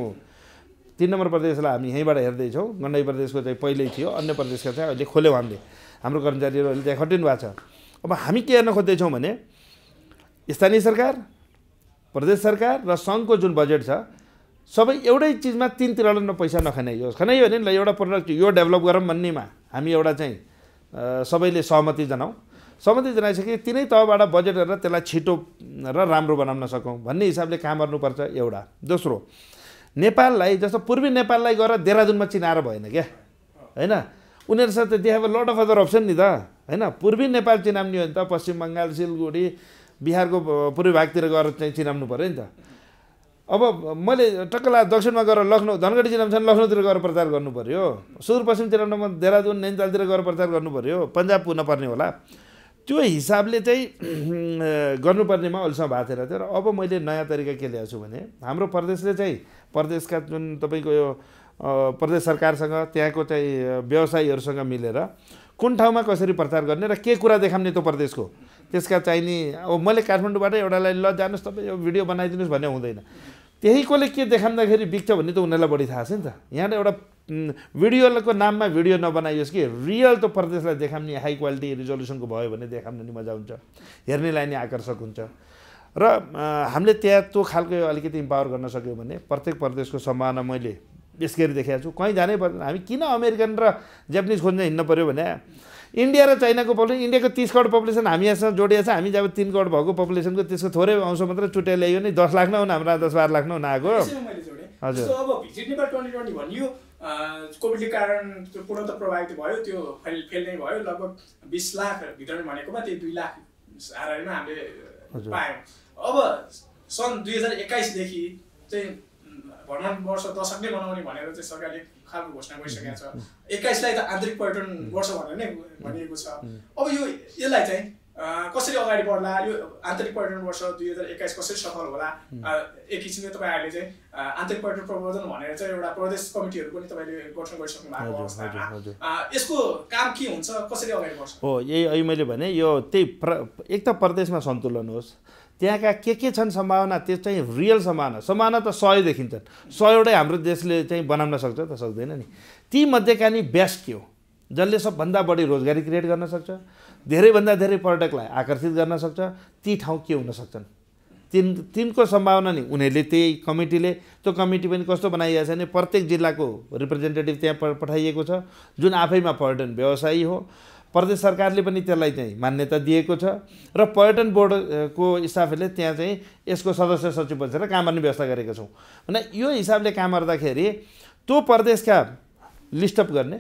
तिन नम्बर प्रदेशलाई हामी यहीँबाट हेर्दैछौँ गण्डकी प्रदेशको चाहिँ पहिल्यै थियो अन्य प्रदेशको चाहिँ अहिले खोल्यौँ हामीले हाम्रो कर्मचारीहरू अहिले त्यहाँ खटिनु भएको छ अब हामी के हेर्न खोज्दैछौँ भने स्थानीय सरकार प्रदेश सरकार र सङ्घको जुन बजेट छ सबै एउटै चिजमा न पैसा नखनाइयोस् खनाइयो भने ल एउटा प्रडक्ट यो डेभलप गरौँ भन्नेमा हामी एउटा चाहिँ सबैले सहमति जनाऊ सहमति जनाइसके तिनै तहबाट बजेट गरेर त्यसलाई छिटो र राम्रो बनाउन सकौँ भन्ने हिसाबले काम गर्नुपर्छ एउटा दोस्रो नेपाललाई जस्तो पूर्वी नेपाललाई गएर देहरादुनमा चिनाएर भएन क्या होइन उनीहरूसाथ they have a lot of other option नि त होइन पूर्वी नेपाल चिनाम्ने हो नि त पश्चिम बङ्गाल सिलगढी बिहारको पूर्वी भागतिर गएर चाहिँ चिनाम्नु पऱ्यो नि त अब मैले टक्कला दक्षिणमा गएर लखनऊ धनगढी छ भने लखनऊतिर गएर प्रचार गर्नु पऱ्यो सुदूरपश्चिम चिनाम्नमा देहरादुन नैनतालतिर गएर प्रचार गर्नु पऱ्यो पन्जाब पुग्न पर्ने होला त्यो हिसाबले चाहिँ गर्नुपर्नेमा अहिलेसम्म भएको थिएन तर अब मैले नयाँ तरिका के ल्याएको छु भने हाम्रो प्रदेशले चाहिँ प्रदेशका जुन तपाईँको यो प्रदेश सरकारसँग त्यहाँको चाहिँ व्यवसायीहरूसँग मिलेर कुन ठाउँमा कसरी प्रचार गर्ने र के कुरा देखाउने त्यो प्रदेशको त्यसका चाहिने अब मैले काठमाडौँबाट एउटालाई ल जानुहोस् तपाईँ यो भिडियो बनाइदिनुहोस् भन्ने हुँदैन त्यहीकोले के देखाउँदाखेरि बिक्छ भन्ने त उनीहरूलाई बढी थाहा छ नि त यहाँ एउटा भिडियोको नाममा भिडियो नबनाइयोस् कि रियल त्यो प्रदेशलाई देखाउने हाई क्वालिटी रिजोल्युसनको भयो भने देखाउनु नि मजा हुन्छ हेर्नेलाई नि आकर्षक हुन्छ र हामीले त्यहाँ त्यो खालको अलिकति इम्पावर गर्न सक्यो भने प्रत्येक प्रदेशको सम्भावना मैले यस गरी देखेको छु कहीँ जानै पर्दैन हामी किन अमेरिकन र जापानिज खोज्न हिँड्नु पऱ्यो भने इन्डिया र चाइनाको पपुलेसन इन्डियाको तिस करोड पपुलेसन हामी यहाँसँग जोडिएको छ हामी जब तिन करोड भएको पपुलेसनको त्यसको थोरै अंश मात्र चुट्याइ ल्यायो नि दस लाख नहुन हाम्रो दस बाह्र लाख नहुन आएको हजुर कोभिडले कारण पूर्ण त प्रभावित भयो त्यो फेल फेल नै भयो लगभग बिस लाख भित्र भनेकोमा त्यही दुई लाख हारेरमा हामीले पायौँ अब सन् दुई हजार एक्काइसदेखि चाहिँ भ्रमण वर्ष दशकले बनाउने भनेर चाहिँ सरकारले खालको घोषणा गरिसकेको छ एक्काइसलाई त आन्तरिक पर्यटन वर्ष भनेर नै भनिएको छ अब यो यसलाई चाहिँ कसरी अगाडि बढ्ला यो आन्तरिक पर्यटन वर्ष दुई हजार एक्काइस कसरी सफल होला एक किसिमले तपाईँहरूले चाहिँ आन्तरिक पर्यटन प्रवर्धन भनेर चाहिँ एउटा प्रदेश कमिटीहरू पनि तपाईँले गठन गरिसक्नु भएको यसको काम के हुन्छ कसरी अगाडि बढ्छ हो यही अहिले मैले भने यो त्यही एक त प्रदेशमा सन्तुलन होस् त्यहाँका के के छन् सम्भावना त्यो चाहिँ रियल सम्भावना सम्भावना त सय देखिन्छन् सयवटै हाम्रो देशले चाहिँ बनाउन सक्छ त सक्दैन नि ती मध्येका नि बेस्ट के हो जसले सबभन्दा बढी रोजगारी क्रिएट गर्न सक्छ धेरैभन्दा धेरै पर्यटकलाई आकर्षित गर्न सक्छ ती ठाउँ के हुन सक्छन् तिन तिनको सम्भावना नि उनीहरूले त्यही कमिटीले त्यो कमिटी पनि कस्तो बनाइएको छ भने प्रत्येक जिल्लाको रिप्रेजेन्टेटिभ त्यहाँ पठाइएको छ जुन आफैमा पर्यटन व्यवसायी हो प्रदेश सरकारले पनि त्यसलाई चाहिँ मान्यता दिएको छ र पर्यटन बोर्डको स्टाफहरूले त्यहाँ चाहिँ यसको सदस्य सचिव बसेर काम गर्ने व्यवस्था गरेको छौँ भने यो हिसाबले काम गर्दाखेरि त्यो प्रदेशका लिस्टअप गर्ने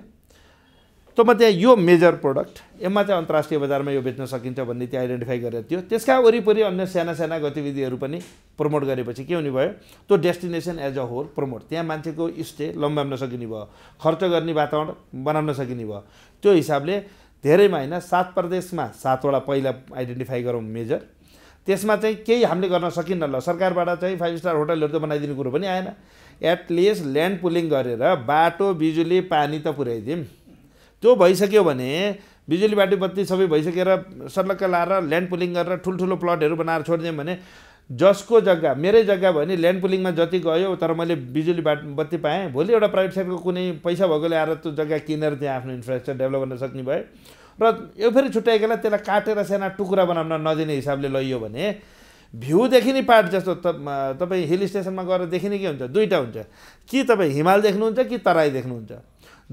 तँमा त्यहाँ यो मेजर प्रोडक्ट यसमा चाहिँ अन्तर्राष्ट्रिय बजारमा यो बेच्न सकिन्छ भन्ने त्यहाँ आइडेन्टिफाई गरेर थियो त्यसका वरिपरि अन्य साना साना गतिविधिहरू पनि प्रमोट गरेपछि के हुने भयो त्यो destination as a whole promote त्यहाँ मान्छेको स्टे लम्ब्याउन सकिने भयो खर्च गर्ने वातावरण बनाउन सकिने भयो त्यो हिसाबले धेरैमा होइन सात प्रदेशमा सातवटा पहिला आइडेन्टिफाई गरौँ मेजर त्यसमा चाहिँ केही हामीले गर्न सकिन्न ल सरकारबाट चाहिँ फाइभ स्टार होटलहरू त बनाइदिने कुरो पनि आएन एटलिस्ट ल्यान्ड पुलिङ गरेर बाटो बिजुली पानी त पुर्याइदिउँ त्यो भइसक्यो भने बिजुली बाटो बत्ती सबै भइसकेर सर्लक्क लाएर ल्यान्ड पुलिङ गरेर ठुल्ठुलो प्लटहरू बनाएर छोडिदियौँ भने जसको जग्गा मेरै जग्गा भयो भने ल्यान्ड पुलिङमा जति गयो तर मैले बिजुली बाट बत्ती पाएँ भोलि एउटा प्राइभेट सेक्टरको कुनै पैसा भएकोले आएर त्यो जग्गा किनेर त्यहाँ आफ्नो इन्फ्रास्ट्रक्चर डेभलप गर्न सक्ने भयो र यो फेरि छुट्याएकोलाई त्यसलाई काटेर सेना टुक्रा बनाउन नदिने हिसाबले लैयो भने भ्यूदेखि नै पार्ट जस्तो तपाईँ हिल स्टेसनमा गएर देखिने के हुन्छ दुईवटा हुन्छ कि तपाईँ हिमाल देख्नुहुन्छ कि तराई देख्नुहुन्छ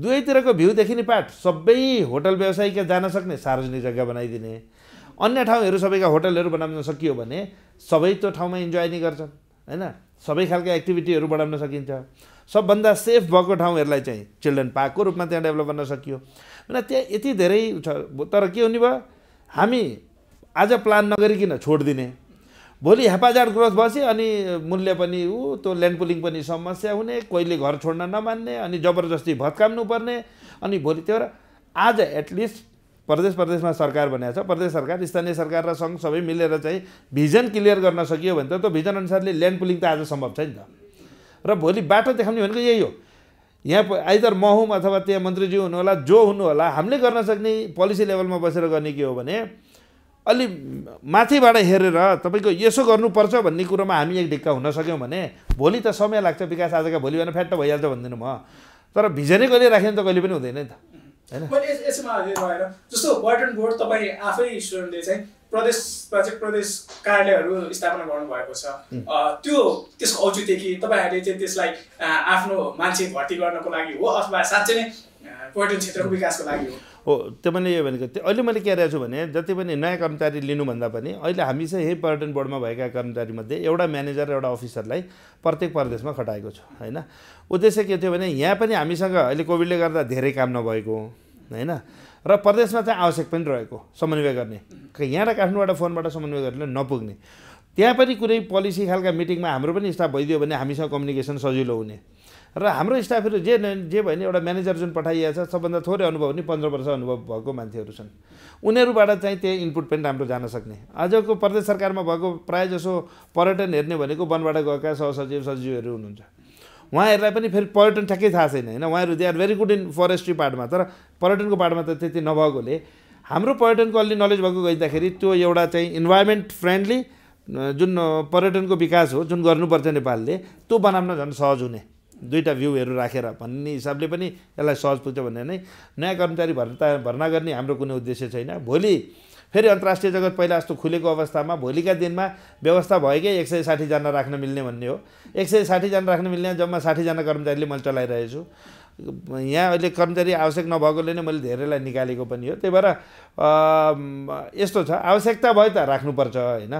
दुवैतिरको भ्यूदेखि नै पार्ट सबै होटल व्यवसायीका जान सक्ने सार्वजनिक जग्गा बनाइदिने अन्य ठाउँहरू सबैका होटलहरू बनाउन सकियो भने सबै त्यो ठाउँमा इन्जोय नै गर्छन् होइन सबै खालका एक्टिभिटीहरू बढाउन सकिन्छ सबभन्दा सेफ भएको ठाउँहरूलाई चाहिँ चिल्ड्रेन पार्कको रूपमा त्यहाँ डेभलप गर्न सकियो होइन त्यहाँ यति धेरै छ तर के हुने भयो हामी आज प्लान नगरिकन छोडिदिने भोलि हेपाजार ग्रोथ बस्यो अनि मूल्य पनि ऊ त्यो ल्यान्ड पुलिङ पनि समस्या हुने कोहीले घर छोड्न नमान्ने अनि जबरजस्ती भत्काम्नु पर्ने अनि भोलि त्यो आज एटलिस्ट प्रदेश प्रदेशमा सरकार बनाएको छ प्रदेश सरकार स्थानीय सरकार र सङ्घ सबै मिलेर चाहिँ भिजन क्लियर गर्न सकियो भने त त्यो भिजन अनुसारले ल्यान्ड पुलिङ त आज सम्भव छ नि त र भोलि बाटो देखाउने भनेको यही हो यहाँ आइदर महुम अथवा त्यहाँ मन्त्रीज्यू हुनुहोला जो हुनुहोला हामीले गर्न सक्ने पोलिसी लेभलमा बसेर गर्ने के हो भने अलि माथिबाट हेरेर तपाईँको यसो गर्नुपर्छ भन्ने कुरोमा हामी एक ढिक्का हुन सक्यौँ भने भोलि त समय लाग्छ विकास आजका भोलि भएन फ्याट्ट भइहाल्छ भन्दिनँ म तर भिजनै कहिले राख्यो भने त कहिले पनि हुँदैन नि त मैले यसमा भएन जस्तो वार्डन बोर्ड तपाईँ आफै स्टुडेन्टले चाहिँ प्रदेशमा चाहिँ प्रदेश कार्यालयहरू स्थापना गर्नुभएको छ त्यो त्यसको औचित्य कि तपाईँहरूले चाहिँ त्यसलाई आफ्नो मान्छे भर्ती गर्नको लागि हो अथवा साँच्चै नै पर्यटन क्षेत्रको विकासको लागि हो हो त्यो मैले यो भनेको त्यो अहिले मैले के रहेछु भने जति पनि नयाँ कर्मचारी लिनुभन्दा पनि अहिले हामी चाहिँ यही पर्यटन बोर्डमा भएका कर्मचारीमध्ये एउटा म्यानेजर र एउटा अफिसरलाई प्रत्येक प्रदेशमा खटाएको छु होइन उद्देश्य के थियो भने यहाँ पनि हामीसँग अहिले कोभिडले गर्दा धेरै काम नभएको होइन र प्रदेशमा चाहिँ आवश्यक पनि रहेको समन्वय गर्ने यहाँ र काठमाडौँबाट फोनबाट समन्वय गर्ने नपुग्ने त्यहाँ पनि कुनै पोलिसी खालका मिटिङमा हाम्रो पनि स्टाफ भइदियो भने हामीसँग कम्युनिकेसन सजिलो हुने र हाम्रो स्टाफहरू जे जे भयो भने एउटा म्यानेजर जुन पठाइएको छ सबभन्दा थोरै अनुभव पनि पन्ध्र वर्ष अनुभव भएको मान्छेहरू छन् उनीहरूबाट चाहिँ त्यहाँ इनपुट पनि राम्रो जान सक्ने आजको प्रदेश सरकारमा भएको प्रायः जसो पर्यटन हेर्ने भनेको वनबाट गएका सहसचिव सचिवहरू हुनुहुन्छ उहाँहरूलाई पनि फेरि पर्यटन ठ्याक्कै थाहा छैन होइन उहाँहरू they are very good in forestry पार्टमा तर पर्यटनको पार्टमा त त्यति नभएकोले हाम्रो पर्यटनको अलि नलेज भएको गइँदाखेरि त्यो एउटा चाहिँ इन्भाइरोमेन्ट फ्रेन्डली जुन पर्यटनको विकास हो जुन गर्नुपर्छ नेपालले त्यो बनाउन झन् सहज हुने दुईवटा भ्यूहरू राखेर भन्ने हिसाबले पनि यसलाई सहज पुग्छ भने नै नयाँ कर्मचारी भर्ना भर्ना गर्ने हाम्रो कुनै उद्देश्य छैन भोलि फेरि अन्तर्राष्ट्रिय जगत पहिला जस्तो खुलेको अवस्थामा भोलिका दिनमा व्यवस्था भयो कि एक सय साठीजना राख्न मिल्ने भन्ने हो एक सय साठीजना राख्न मिल्ने जम्मा साठीजना कर्मचारीले मैले चलाइरहेछु यहाँ अहिले कर्मचारी आवश्यक नभएकोले नै मैले धेरैलाई निकालेको पनि हो त्यही भएर यस्तो छ आवश्यकता भयो त राख्नुपर्छ होइन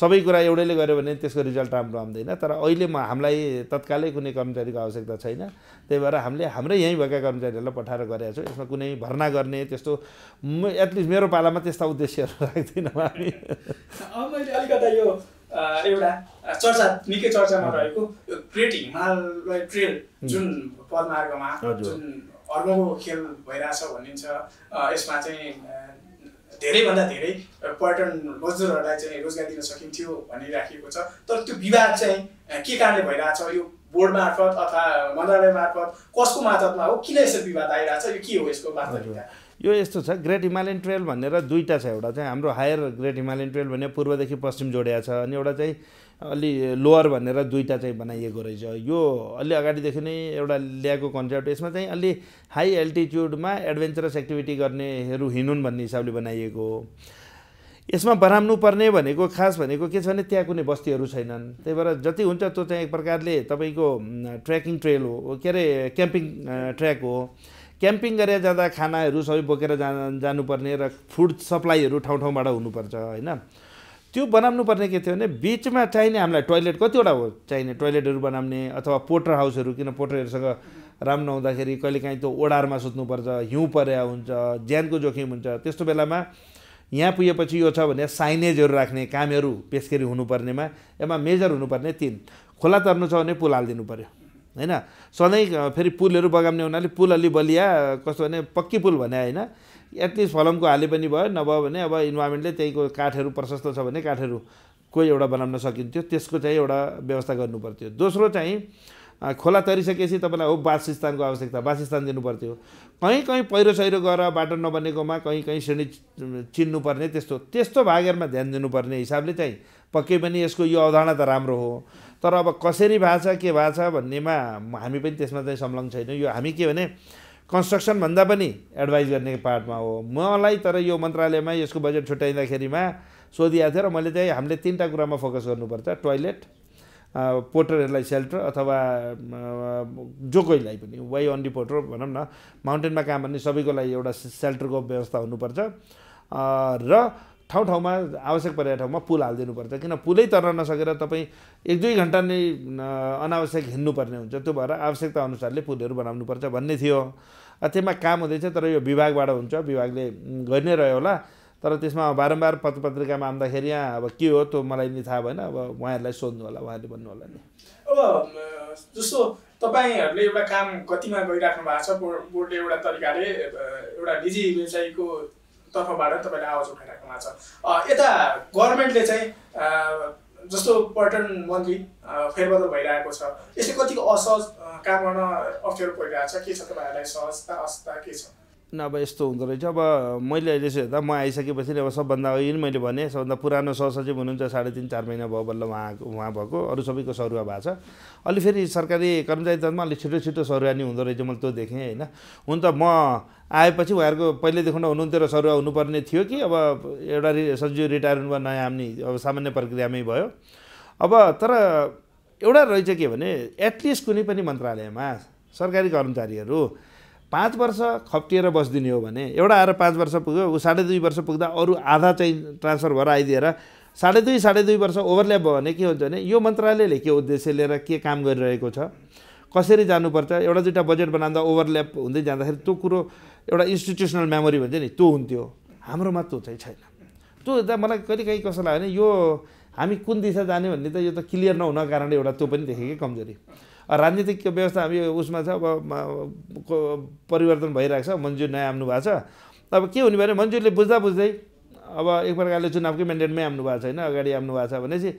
सबै कुरा एउटैले गऱ्यो भने त्यसको रिजल्ट राम्रो आउँदैन तर अहिले म हामीलाई तत्कालै कुनै कर्मचारीको आवश्यकता छैन त्यही भएर हामीले हाम्रै यहीँ भएका कर्मचारीहरूलाई पठाएर गरेका छौँ यसमा कुनै भर्ना गर्ने त्यस्तो एटलिस्ट मेरो पालामा त्यस्ता उद्देश्यहरू राख्दैन हामी मैले यो एउटा चर्चा निकै चर्चामा रहेको ग्रेट हिमालय ट्रेल जुन पदमार्गमा जुन खेल भइरहेछ भनिन्छ यसमा चाहिँ धेरैभन्दा धेरै पर्यटन मजदुरहरूलाई चाहिँ रोजगार दिन सकिन्थ्यो भनिराखिएको छ तर त्यो विवाद चाहिँ के कारणले भइरहेछ यो बोर्ड मार्फत अथवा मन्त्रालय मार्फत कसको मार्फतमा हो किन यसरी विवाद आइरहेछ यो के हो यसको वास्तविकता यो यस्तो छ ग्रेट हिमालयन ट्रेल भनेर दुईवटा छ एउटा चाहिँ हाम्रो हायर ग्रेट हिमालयन ट्रेल भने पूर्वदेखि पश्चिम जोडिया छ अनि एउटा चाहिँ अलि लोअर भनेर दुईवटा चाहिँ बनाइएको रहेछ यो अलि अगाडिदेखि नै एउटा ल्याएको कन्सेप्ट यसमा चाहिँ अलि हाई एल्टिच्युडमा एडभेन्चरस एक्टिभिटी गर्नेहरू हिँडुन् भन्ने हिसाबले बनाइएको हो यसमा पर्ने भनेको खास भनेको के छ भने त्यहाँ कुनै बस्तीहरू छैनन् त्यही भएर जति हुन्छ त्यो चाहिँ एक प्रकारले तपाईँको ट्रेकिङ ट्रेल हो के अरे क्याम्पिङ ट्र्याक हो क्याम्पिङ गरेर जाँदा खानाहरू सबै बोकेर जा जानुपर्ने र फुड सप्लाईहरू ठाउँ ठाउँबाट हुनुपर्छ होइन त्यो बनाउनु पर्ने के थियो भने बिचमा चाहिने हामीलाई टोइलेट कतिवटा हो चाहिने टोइलेटहरू बनाउने अथवा पोटर हाउसहरू किन पोटरहरूसँग राम्रो नहुँदाखेरि कहिलेकाहीँ त्यो ओडारमा सुत्नुपर्छ हिउँ परे हुन्छ ज्यानको जोखिम हुन्छ त्यस्तो बेलामा यहाँ पुगेपछि यो छ भने साइनेजहरू राख्ने कामहरू पेसकेरी हुनुपर्नेमा यसमा मेजर हुनुपर्ने तिन खोला तर्नु छ भने पुल हालिदिनु पऱ्यो होइन सधैँ फेरि पुलहरू बगाम्ने हुनाले पुल अलि बलिया कस्तो भने पक्की पुल भने होइन एटलिस्ट फलमको हाले पनि भयो नभयो भने अब इन्भाइरोमेन्टले त्यहीको काठहरू प्रशस्त छ भने काठहरू कोही एउटा बनाउन सकिन्थ्यो त्यसको चाहिँ एउटा व्यवस्था गर्नुपर्थ्यो दोस्रो चाहिँ खोला तरिसकेपछि तपाईँलाई हो वासस्थानको आवश्यकता वासस्थान दिनुपर्थ्यो पर्थ्यो कहीँ कहीँ पहिरो सहिरो गएर बाटो नबनेकोमा कहीँ कहीँ श्रेणी चिन्नुपर्ने त्यस्तो त्यस्तो भागहरूमा ध्यान दिनुपर्ने हिसाबले चाहिँ पक्कै पनि यसको यो अवधारणा त राम्रो हो तर अब कसरी छ के छ भन्नेमा हामी पनि त्यसमा चाहिँ संलग्न छैनौँ यो हामी के भने कन्स्ट्रक्सनभन्दा पनि एडभाइज गर्ने पार्टमा हो मलाई तर यो मन्त्रालयमा यसको बजेट छुट्याइँदाखेरिमा सोधिएको थियो र मैले चाहिँ हामीले तिनवटा कुरामा फोकस गर्नुपर्छ टोइलेट पोटरहरूलाई सेल्टर अथवा जो कोहीलाई पनि वाइ अन्ली पोटर भनौँ न माउन्टेनमा काम गर्ने सबैको लागि एउटा सेल्टरको व्यवस्था हुनुपर्छ र ठाउँ ठाउँमा आवश्यक परेको ठाउँमा पुल हालिदिनुपर्छ किन पुलै तर्न नसकेर तपाईँ एक दुई घन्टा नै अनावश्यक हिँड्नुपर्ने हुन्छ त्यो भएर आवश्यकता अनुसारले पुलहरू बनाउनुपर्छ भन्ने थियो त्यसमा काम हुँदैछ तर यो विभागबाट हुन्छ विभागले गरि नै रह्यो होला तर त्यसमा बारम्बार पत्र पत्रिकामा आउँदाखेरि यहाँ अब के हो त्यो मलाई नि थाहा भएन अब उहाँहरूलाई सोध्नु होला उहाँहरूले भन्नु होला नि अब जस्तो तपाईँहरूले एउटा काम कतिमा गरिराख्नु भएको छ बोर्डले एउटा तरिकाले एउटा निजी व्यवसायीको तर्फबाट तपाईँले आवाज उठाइराख्नु भएको छ यता गभर्मेन्टले चाहिँ जस्तो पर्यटन मन्त्री फेरबदल भइरहेको छ यसले कतिको असहज काम गर्न अप्ठ्यारो परिरहेको छ के छ तपाईँहरूलाई सहजता असहजता के छ अब यस्तो हुँदो रहेछ अब मैले अहिले हेर्दा म आइसकेपछि अब सबभन्दा अघि मैले भने सबभन्दा पुरानो सहसचिव हुनुहुन्छ साढे तिन चार महिना भयो बल्ल उहाँ उहाँ भएको अरू सबैको सरुवा भएको छ अलि फेरि सरकारी कर्मचारी दलमा अलिक छिटो छिटो सरुवा नि हुँदो रहेछ मैले त्यो देखेँ होइन हुन त म आएपछि उहाँहरूको पहिल्यैदेखि हुनुहुन्थ्यो र सरुवा हुनुपर्ने थियो कि अब एउटा रि सजिलो रिटायर हुनुभयो नयाँ आम्ने अब सामान्य प्रक्रियामै भयो अब तर एउटा रहेछ के भने एटलिस्ट कुनै पनि मन्त्रालयमा सरकारी कर्मचारीहरू पाँच वर्ष खप्टिएर बसिदिने हो भने एउटा आएर पाँच वर्ष पुग्यो ऊ साढे दुई वर्ष पुग्दा अरू आधा चाहिँ ट्रान्सफर भएर आइदिएर साढे दुई साढे दुई वर्ष ओभरल्याप भयो भने के हुन्छ भने यो मन्त्रालयले के उद्देश्य लिएर के काम गरिरहेको छ कसरी जानुपर्छ एउटा दुइटा बजेट बनाउँदा ओभरल्याप हुँदै जाँदाखेरि त्यो कुरो एउटा इन्स्टिट्युसनल मेमोरी भन्छ नि त्यो हुन्थ्यो हाम्रोमा त्यो चाहिँ छैन त्यो त मलाई कहिले काहीँ कसो लाग्यो भने यो हामी कुन दिशा जाने भन्ने त यो त क्लियर नहुनको कारणले एउटा त्यो पनि देखेँ कि कमजोरी राजनीतिक व्यवस्था हामी उसमा छ अब परिवर्तन भइरहेको छ मन्जुर नयाँ आउनु भएको छ अब के हुने भने मन्जुरले बुझ्दा बुझ्दै अब एक प्रकारले चुनावकै म्यान्डेटमै आउनु भएको छैन अगाडि आउनु भएको छ भनेपछि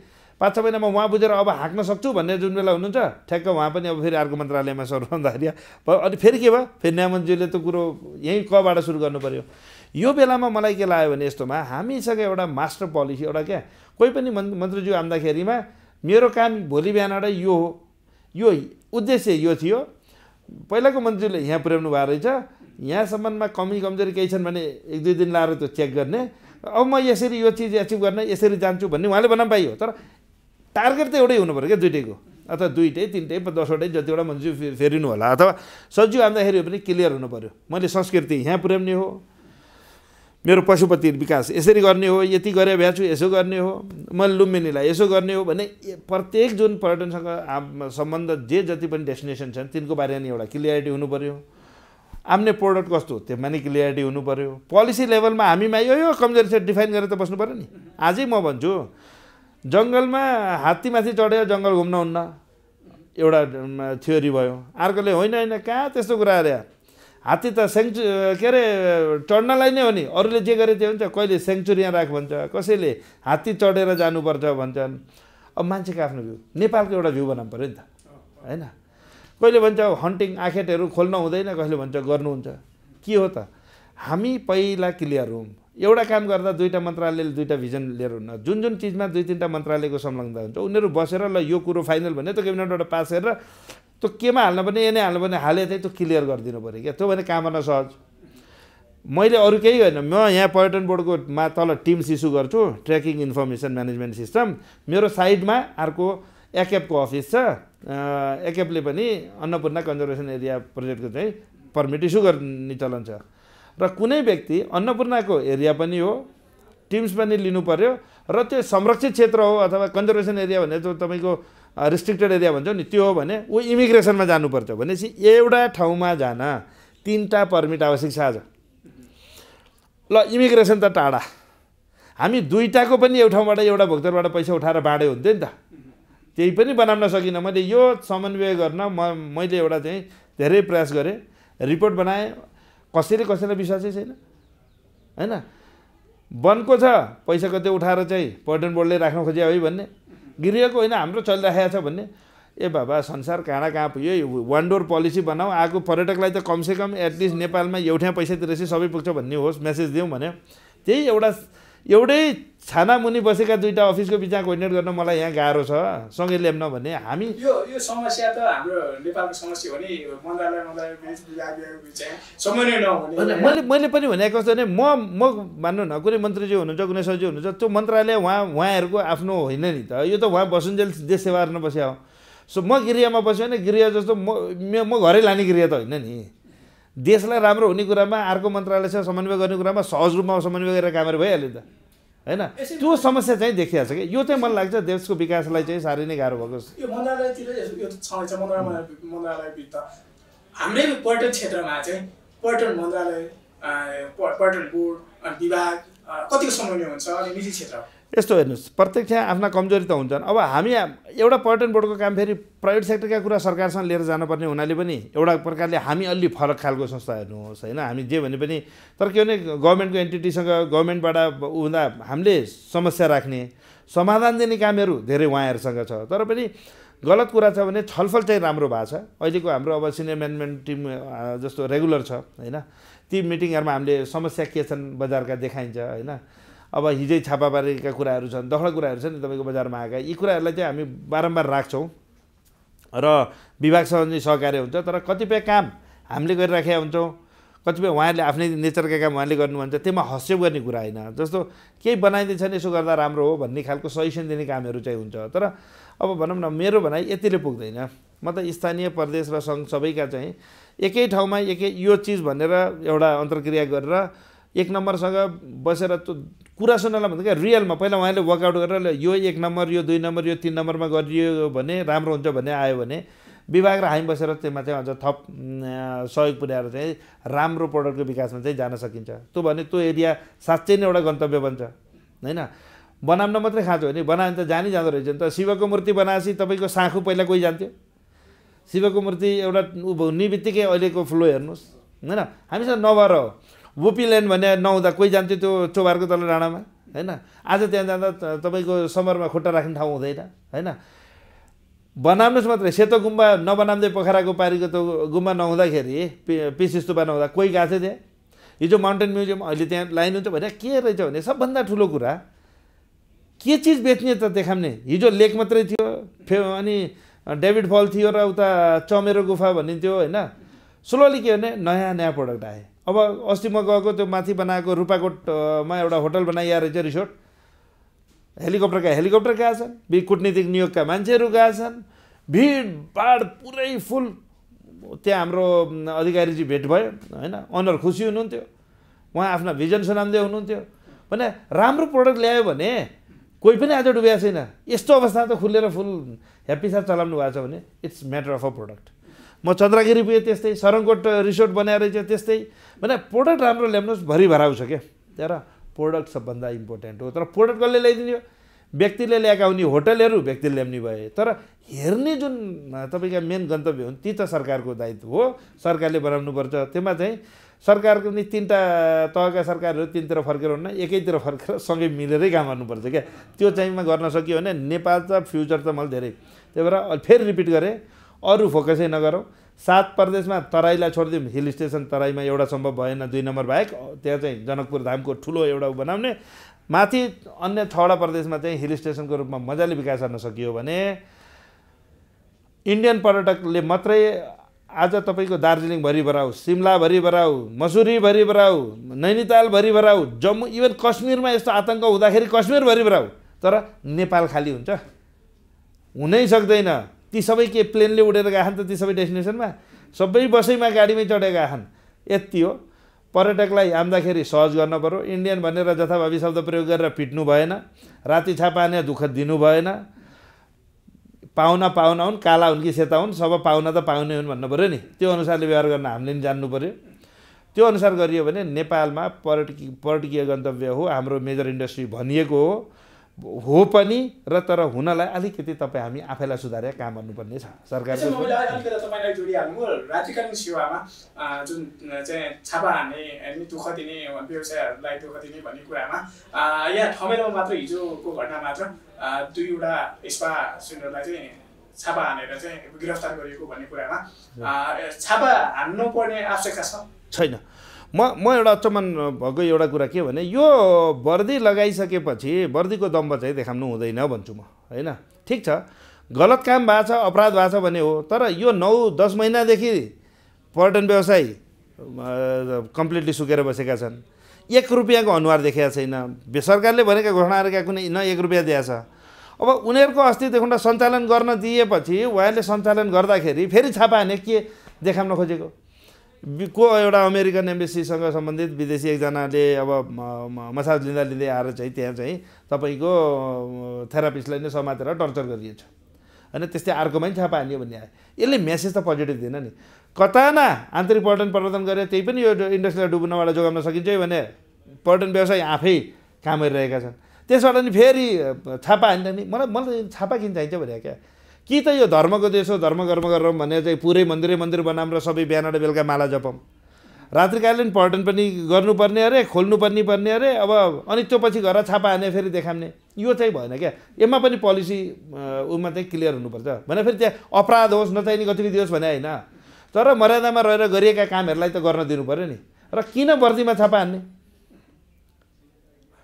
पाँच छ महिनामा उहाँ बुझेर अब हाँक्न सक्छु भन्ने जुन बेला हुनुहुन्छ ठ्याक्क उहाँ पनि अब फेरि अर्को मन्त्रालयमा रहँदाखेरि अनि फेरि के भयो फेरि न्यायमन्त्रीले त कुरो यहीँ कबाट सुरु गर्नु पऱ्यो यो बेलामा मलाई के लाग्यो भने यस्तोमा हामीसँग एउटा मास्टर पोलिसी एउटा क्या कोही पनि मन् मन्त्रीज्यू आउँदाखेरिमा मेरो काम भोलि बिहानबाट यो हो यो उद्देश्य यो थियो पहिलाको मन्त्रीले यहाँ पुर्याउनु भएको रहेछ यहाँसम्ममा कमी कमजोरी केही छन् भने एक दुई दिन लाएर त्यो चेक गर्ने अब म यसरी यो चिज एचिभ गर्न यसरी जान्छु भन्ने उहाँले भन्न पाइयो तर टार्गेट त एउटै हुनु पऱ्यो क्या दुइटैको अथवा दुइटै तिनटै दसवटै जतिवटा मान्छे फेरिनु होला अथवा सजिलो आउँदाखेरि पनि क्लियर हुनु पऱ्यो मैले संस्कृति यहाँ पुर्याउने हो मेरो पशुपति विकास यसरी गर्ने हो यति गरे भ्याचु यसो गर्ने हो मैले लुम्बिनीलाई यसो गर्ने हो भने प्रत्येक जुन पर्यटनसँग सम्बन्ध जे जति पनि डेस्टिनेसन छन् तिनको बारेमा नि एउटा क्लियरिटी हुनु पऱ्यो आम्ने प्रोडक्ट कस्तो त्यसमा नि क्लियरिटी हुनु पऱ्यो पोलिसी लेभलमा हामीमा यो यो कमजोरी छ डिफाइन गरेर त बस्नु पऱ्यो नि आजै म भन्छु जङ्गलमा हात्तीमाथि चढेर जङ्गल घुम्न हुन्न एउटा थ्योरी भयो अर्कोले होइन होइन कहाँ त्यस्तो कुरा अरे हात्ती त सेङ्चु के अरे चढ्नलाई नै हो नि अरूले जे गरे त्यो हुन्छ कहिले यहाँ राख भन्छ कसैले हात्ती चढेर जानुपर्छ भन्छन् अब मान्छेको आफ्नो भ्यू नेपालको एउटा भ्यू बनाउनु पऱ्यो नि त होइन कहिले भन्छ हन्टिङ आखेटहरू खोल्न हुँदैन कसैले भन्छ गर्नुहुन्छ के हो त हामी पहिला क्लियर हौँ एउटा काम गर्दा दुईवटा मन्त्रालयले दुईवटा भिजन लिएर हुन्न जुन जुन चिजमा दुई तिनवटा मन्त्रालयको संलग्नता हुन्छ उनीहरू बसेर ल यो कुरो फाइनल भने त्यो क्याबिनेटबाट पास गरेर त्यो केमा हाल्नु पर्ने यनै हाल्नु पर्ने हाले चाहिँ त्यो क्लियर गरिदिनु पऱ्यो क्या त्यो भने काम गर्न सहज मैले अरू केही होइन म यहाँ पर्यटन बोर्डको मा तल टिम्स इस्यु गर्छु ट्रेकिङ इन्फर्मेसन म्यानेजमेन्ट सिस्टम मेरो साइडमा अर्को एकेपको अफिस छ एकेपले पनि अन्नपूर्ण कन्जर्भेसन एरिया प्रोजेक्टको चाहिँ पर्मिट इस्यु गर्ने चलन छ र कुनै व्यक्ति अन्नपूर्णको एरिया पनि हो टिम्स पनि लिनु पऱ्यो र त्यो संरक्षित क्षेत्र हो अथवा कन्जर्भेसन एरिया भने त तपाईँको रिस्ट्रिक्टेड एरिया भन्छौँ नि त्यो हो भने ऊ इमिग्रेसनमा जानुपर्छ भनेपछि एउटा ठाउँमा जान तिनवटा पर्मिट आवश्यक छ आज ल इमिग्रेसन त टाढा हामी दुईवटाको पनि एउटा ठाउँबाट एउटा भोक्तरबाट पैसा उठाएर बाँडे हुन्थ्यो नि त त्यही पनि बनाउन सकिनँ मैले यो समन्वय गर्न म मैले एउटा चाहिँ धेरै प्रयास गरेँ रिपोर्ट बनाएँ कसैले कसैलाई विश्वासै छैन होइन वनको छ पैसा कति उठाएर चाहिँ पर्यटन बोर्डले राख्न खोजे है भन्ने गृहको होइन हाम्रो चलिराखेको छ भन्ने ए बाबा संसार कहाँ कहाँ पुग्यो वान डोर पोलिसी बनाऊ आएको पर्यटकलाई त कमसेकम एटलिस्ट नेपालमा एउटा पैसा तिरेपछि सबै पुग्छ भन्ने होस् मेसेज दिउँ भन्यो त्यही एउटा एउटै छानामुनि बसेका दुईवटा अफिसको बिचमा कोर्डिनेट गर्न मलाई यहाँ गाह्रो छ सँगै ल्याउन भने हामी यो यो समस्या त हाम्रो नेपालको समस्या हो नि मैले मैले पनि भनेको कस्तो भने म म मान्नु न कुनै मन्त्रीजी हुनुहुन्छ कुनै सचिव हुनुहुन्छ त्यो मन्त्रालय उहाँ उहाँहरूको आफ्नो होइन नि त यो त उहाँ बसुन्जेल देश सेवा गर्न बस्या हो सो म गृहमा बस्यो भने गृह जस्तो म म घरै लाने गृह त होइन नि देशलाई राम्रो हुने कुरामा अर्को मन्त्रालयसँग समन्वय गर्ने कुरामा सहज रूपमा समन्वय गरेर कामहरू भइहाल्यो नि त होइन त्यो समस्या चाहिँ देखिहाल्छ कि यो चाहिँ मलाई लाग्छ देशको विकासलाई चाहिँ साह्रै नै गाह्रो भएको यो यो छ मन्त्रालयभित्र हाम्रै पर्यटन क्षेत्रमा चाहिँ पर्यटन मन्त्रालय पर्यटन बोर्ड अनि विभाग कतिको समन्वय हुन्छ अनि निजी क्षेत्र यस्तो हेर्नुहोस् प्रत्यक्ष आफ्ना कमजोरी त हुन्छन् अब हामी एउटा पर्यटन बोर्डको काम फेरि प्राइभेट सेक्टरका कुरा सरकारसँग लिएर जानुपर्ने हुनाले पनि एउटा प्रकारले हामी अलि फरक खालको संस्था हेर्नुहोस् होइन हामी जे भने पनि तर के भने गभर्मेन्टको एन्टिटीसँग गभर्मेन्टबाट हुँदा हामीले समस्या राख्ने समाधान दिने कामहरू धेरै उहाँहरूसँग छ तर पनि गलत कुरा छ भने छलफल चाहिँ राम्रो भएको छ अहिलेको हाम्रो अब सिनियर म्यानेजमेन्ट टिम जस्तो रेगुलर छ होइन ती मिटिङहरूमा हामीले समस्या के छन् बजारका देखाइन्छ होइन अब हिजै छापा पारेका कुराहरू छन् दखल कुराहरू छन् तपाईँको बजारमा आएका यी कुराहरूलाई चाहिँ हामी बारम्बार राख्छौँ र विभागसँग चाहिँ सहकार्य हुन्छ तर कतिपय काम हामीले गरिराखेका हुन्छौँ कतिपय उहाँहरूले आफ्नै नेचरका काम उहाँले गर्नुहुन्छ त्यसमा हस्यप गर्ने कुरा होइन जस्तो केही बनाइदिन्छन् यसो गर्दा राम्रो हो भन्ने खालको सजेसन दिने कामहरू चाहिँ हुन्छ तर अब भनौँ न मेरो भनाइ यतिले पुग्दैन म त स्थानीय प्रदेश र सङ्घ सबैका चाहिँ एकै ठाउँमा एकै यो चिज भनेर एउटा अन्तर्क्रिया गरेर एक नम्बरसँग बसेर त्यो कुरा सुनाएर भन्दा क्या रियलमा पहिला उहाँले वर्कआउट गरेर यो एक नम्बर यो दुई नम्बर यो तिन नम्बरमा गरियो भने राम्रो हुन्छ भन्ने आयो भने विभाग र हामी बसेर त्यसमा चाहिँ अझ थप सहयोग पुर्याएर चाहिँ राम्रो प्रडक्टको विकासमा चाहिँ जान सकिन्छ त्यो भने त्यो एरिया साँच्चै नै एउटा गन्तव्य बन्छ होइन बनाउन मात्रै खाँचो भने बनायो भने त जानै जाँदो रहेछ नि त शिवको मूर्ति बनाएपछि तपाईँको साँखु पहिला कोही जान्थ्यो शिवको मूर्ति एउटा ऊ बित्तिकै अहिलेको फ्लो हेर्नुहोस् होइन हामीसँग नभएर हो वोपी ल्यान्ड भन्ने नहुँदा कोही जान्थ्यो त्यो चोबारको तल डाँडामा होइन आज त्यहाँ जाँदा तपाईँको समरमा खुट्टा राख्ने ठाउँ हुँदैन होइन बनाउनुहोस् मात्रै सेतो गुम्बा नबनाउँदै पोखराको पारीको त गुम्बा नहुँदाखेरि पि पिस स्तुपा नहुँदा कोही गएको थियो त्यहाँ हिजो माउन्टेन म्युजियम अहिले त्यहाँ लाइन हुन्छ भने के रहेछ भने सबभन्दा ठुलो कुरा के चिज बेच्ने त देखाउने हिजो लेक मात्रै थियो फे अनि डेभिड फल थियो र उता चमेरो गुफा भनिन्थ्यो होइन स्लोली के भने नयाँ नयाँ प्रडक्ट आएँ अब अस्ति म गएको त्यो माथि बनाएको रूपाकोटमा एउटा होटल बनाइया रहेछ रिसोर्ट हेलिकप्टरका हेलिकप्टर गएका छन् कुटनीतिक नियोगका मान्छेहरू गएका छन् भिडभाड पुरै फुल त्यहाँ हाम्रो अधिकारीजी भेट भयो होइन अनर खुसी हुनुहुन्थ्यो उहाँ आफ्ना भिजन सुनाउँदै हुनुहुन्थ्यो भने राम्रो प्रडक्ट ल्यायो भने कोही पनि आज डुबेको छैन यस्तो अवस्था त खुलेर फुल ह्याप्पी साथ चलाउनु भएको छ भने it's matter of a product म चन्द्रगिरी पुगेँ त्यस्तै सरङकोट रिसोर्ट बनाएर चाहिँ त्यस्तै भने प्रोडक्ट राम्रो ल्याउनुहोस् भरि भराउँछ क्या तर प्रोडक्ट सबभन्दा इम्पोर्टेन्ट हो तर प्रोडक्ट कसले ल्याइदिने व्यक्तिले ल्याएका हुने होटलहरू व्यक्तिले ल्याउने भए तर हेर्ने जुन तपाईँका मेन गन्तव्य हुन् ती त सरकारको दायित्व हो सरकारले बनाउनुपर्छ त्यसमा चाहिँ सरकारको नि तिनवटा तहका सरकारहरू तिनतिर फर्केर हुन्न एकैतिर फर्केर सँगै मिलेरै काम गर्नुपर्छ क्या त्यो चाहिँमा गर्न सकियो भने नेपाल त फ्युचर त मैले धेरै त्यही भएर फेरि रिपिट गरेँ अरू फोकसै नगरौँ सात प्रदेशमा तराईलाई छोडिदिउँ हिल स्टेसन तराईमा एउटा सम्भव भएन दुई नम्बर बाहेक त्यहाँ चाहिँ जनकपुर धामको ठुलो एउटा बनाउने माथि अन्य छवटा प्रदेशमा चाहिँ हिल स्टेसनको रूपमा मजाले विकास गर्न सकियो भने इन्डियन पर्यटकले मात्रै आज तपाईँको दार्जिलिङभरि भरिभराउ सिमलाभरि भरिभराउ मसुरी बराउ नैनिताल भरिभराउ जम्मू इभन कश्मीरमा यस्तो आतङ्क हुँदाखेरि कश्मीरभरि बराउ तर नेपाल खाली हुन्छ हुनै सक्दैन ती सबै के प्लेनले उडेर गएका त ती सबै डेस्टिनेसनमा सबै बसैमा गाडीमै चढेका छन् यति हो पर्यटकलाई आउँदाखेरि सहज गर्न पऱ्यो इन्डियन भनेर जथाभावी शब्द प्रयोग गरेर पिट्नु भएन राति छापा आने दुःख दिनु भएन पाहुना पाहुना हुन् काला हुन् कि सेता हुन् सब पाहुना त पाउने हुन् भन्नु पऱ्यो नि त्यो अनुसारले व्यवहार गर्न हामीले पनि जान्नु पऱ्यो त्यो अनुसार गरियो भने नेपालमा पर्यटकी पर्यटकीय गन्तव्य हो हाम्रो मेजर इन्डस्ट्री भनिएको हो हो पनि र तर हुनलाई अलिकति तपाईँ हामी आफैलाई सुधारेर काम गर्नुपर्ने छ सरकारले राज्यकालीन सेवामा जुन चाहिँ छापा हान्ने दुःख दिने व्यवसायहरूलाई दुःख दिने भन्ने कुरामा यहाँ ठमेलमा मात्र हिजोको घटना मात्र दुईवटा स्पा सेन्टरलाई चाहिँ छापा हानेर चाहिँ गिरफ्तार गरिएको भन्ने कुरामा छापा हान्नुपर्ने आवश्यकता छ छैन म म एउटा अचम्मन भएको एउटा कुरा के भने यो वर्दी लगाइसकेपछि वर्दीको दम्ब चाहिँ देखाउनु हुँदैन भन्छु म होइन ठिक छ गलत काम भएको छ अपराध भएको छ भने हो तर यो नौ दस महिनादेखि पर्यटन व्यवसाय कम्प्लिटली सुकेर बसेका छन् एक रुपियाँको अनुहार देखेका छैन सरकारले भनेका घोषणाहरूका कुनै न एक रुपियाँ दिएछ अब उनीहरूको अस्तिदेखि सञ्चालन गर्न दिएपछि उहाँहरूले सञ्चालन गर्दाखेरि फेरि छापा हाने के देखाउन खोजेको को एउटा अमेरिकन एम्बेसीसँग सम्बन्धित विदेशी एकजनाले अब मसाज लिँदा लिँदै आएर चाहिँ त्यहाँ चाहिँ तपाईँको थेरापिस्टलाई नै समातेर टर्चर गरिएछ होइन त्यस्तै अर्कोमा पनि छापा हाल्यो भन्ने आयो यसले मेसेज त पोजिटिभ दिएन नि कता न आन्तरिक पर्यटन परिवर्तन गरेर त्यही पनि यो इन्डस्ट्रीलाई डुब्नबाट जोगाउन सकिन्छ भने पर्यटन व्यवसाय आफै काम गरिरहेका छन् त्यसबाट नि फेरि छापा हान्छ नि मलाई मलाई छापा किन चाहिन्छ भने क्या कि त यो धर्मको देश हो धर्म कर्म गरौँ भने चाहिँ पुरै मन्दिरै मन्दिर बनाऊँ र सबै बिहान र बेलुका माला जपौँ रात्रिकालीन पर्यटन पनि गर्नुपर्ने अरे खोल्नु पनि पर्ने अरे अब अनि त्यो पछि घर छापा हाने फेरि देखाउने यो चाहिँ भएन क्या यसमा पनि पोलिसी उमा चाहिँ क्लियर हुनुपर्छ भने फेरि त्यहाँ अपराध होस् नचाहिने गतिविधि होस् भने होइन तर मर्यादामा रहेर गरिएका कामहरूलाई त गर्न दिनु पऱ्यो नि र किन वर्दीमा छापा हान्ने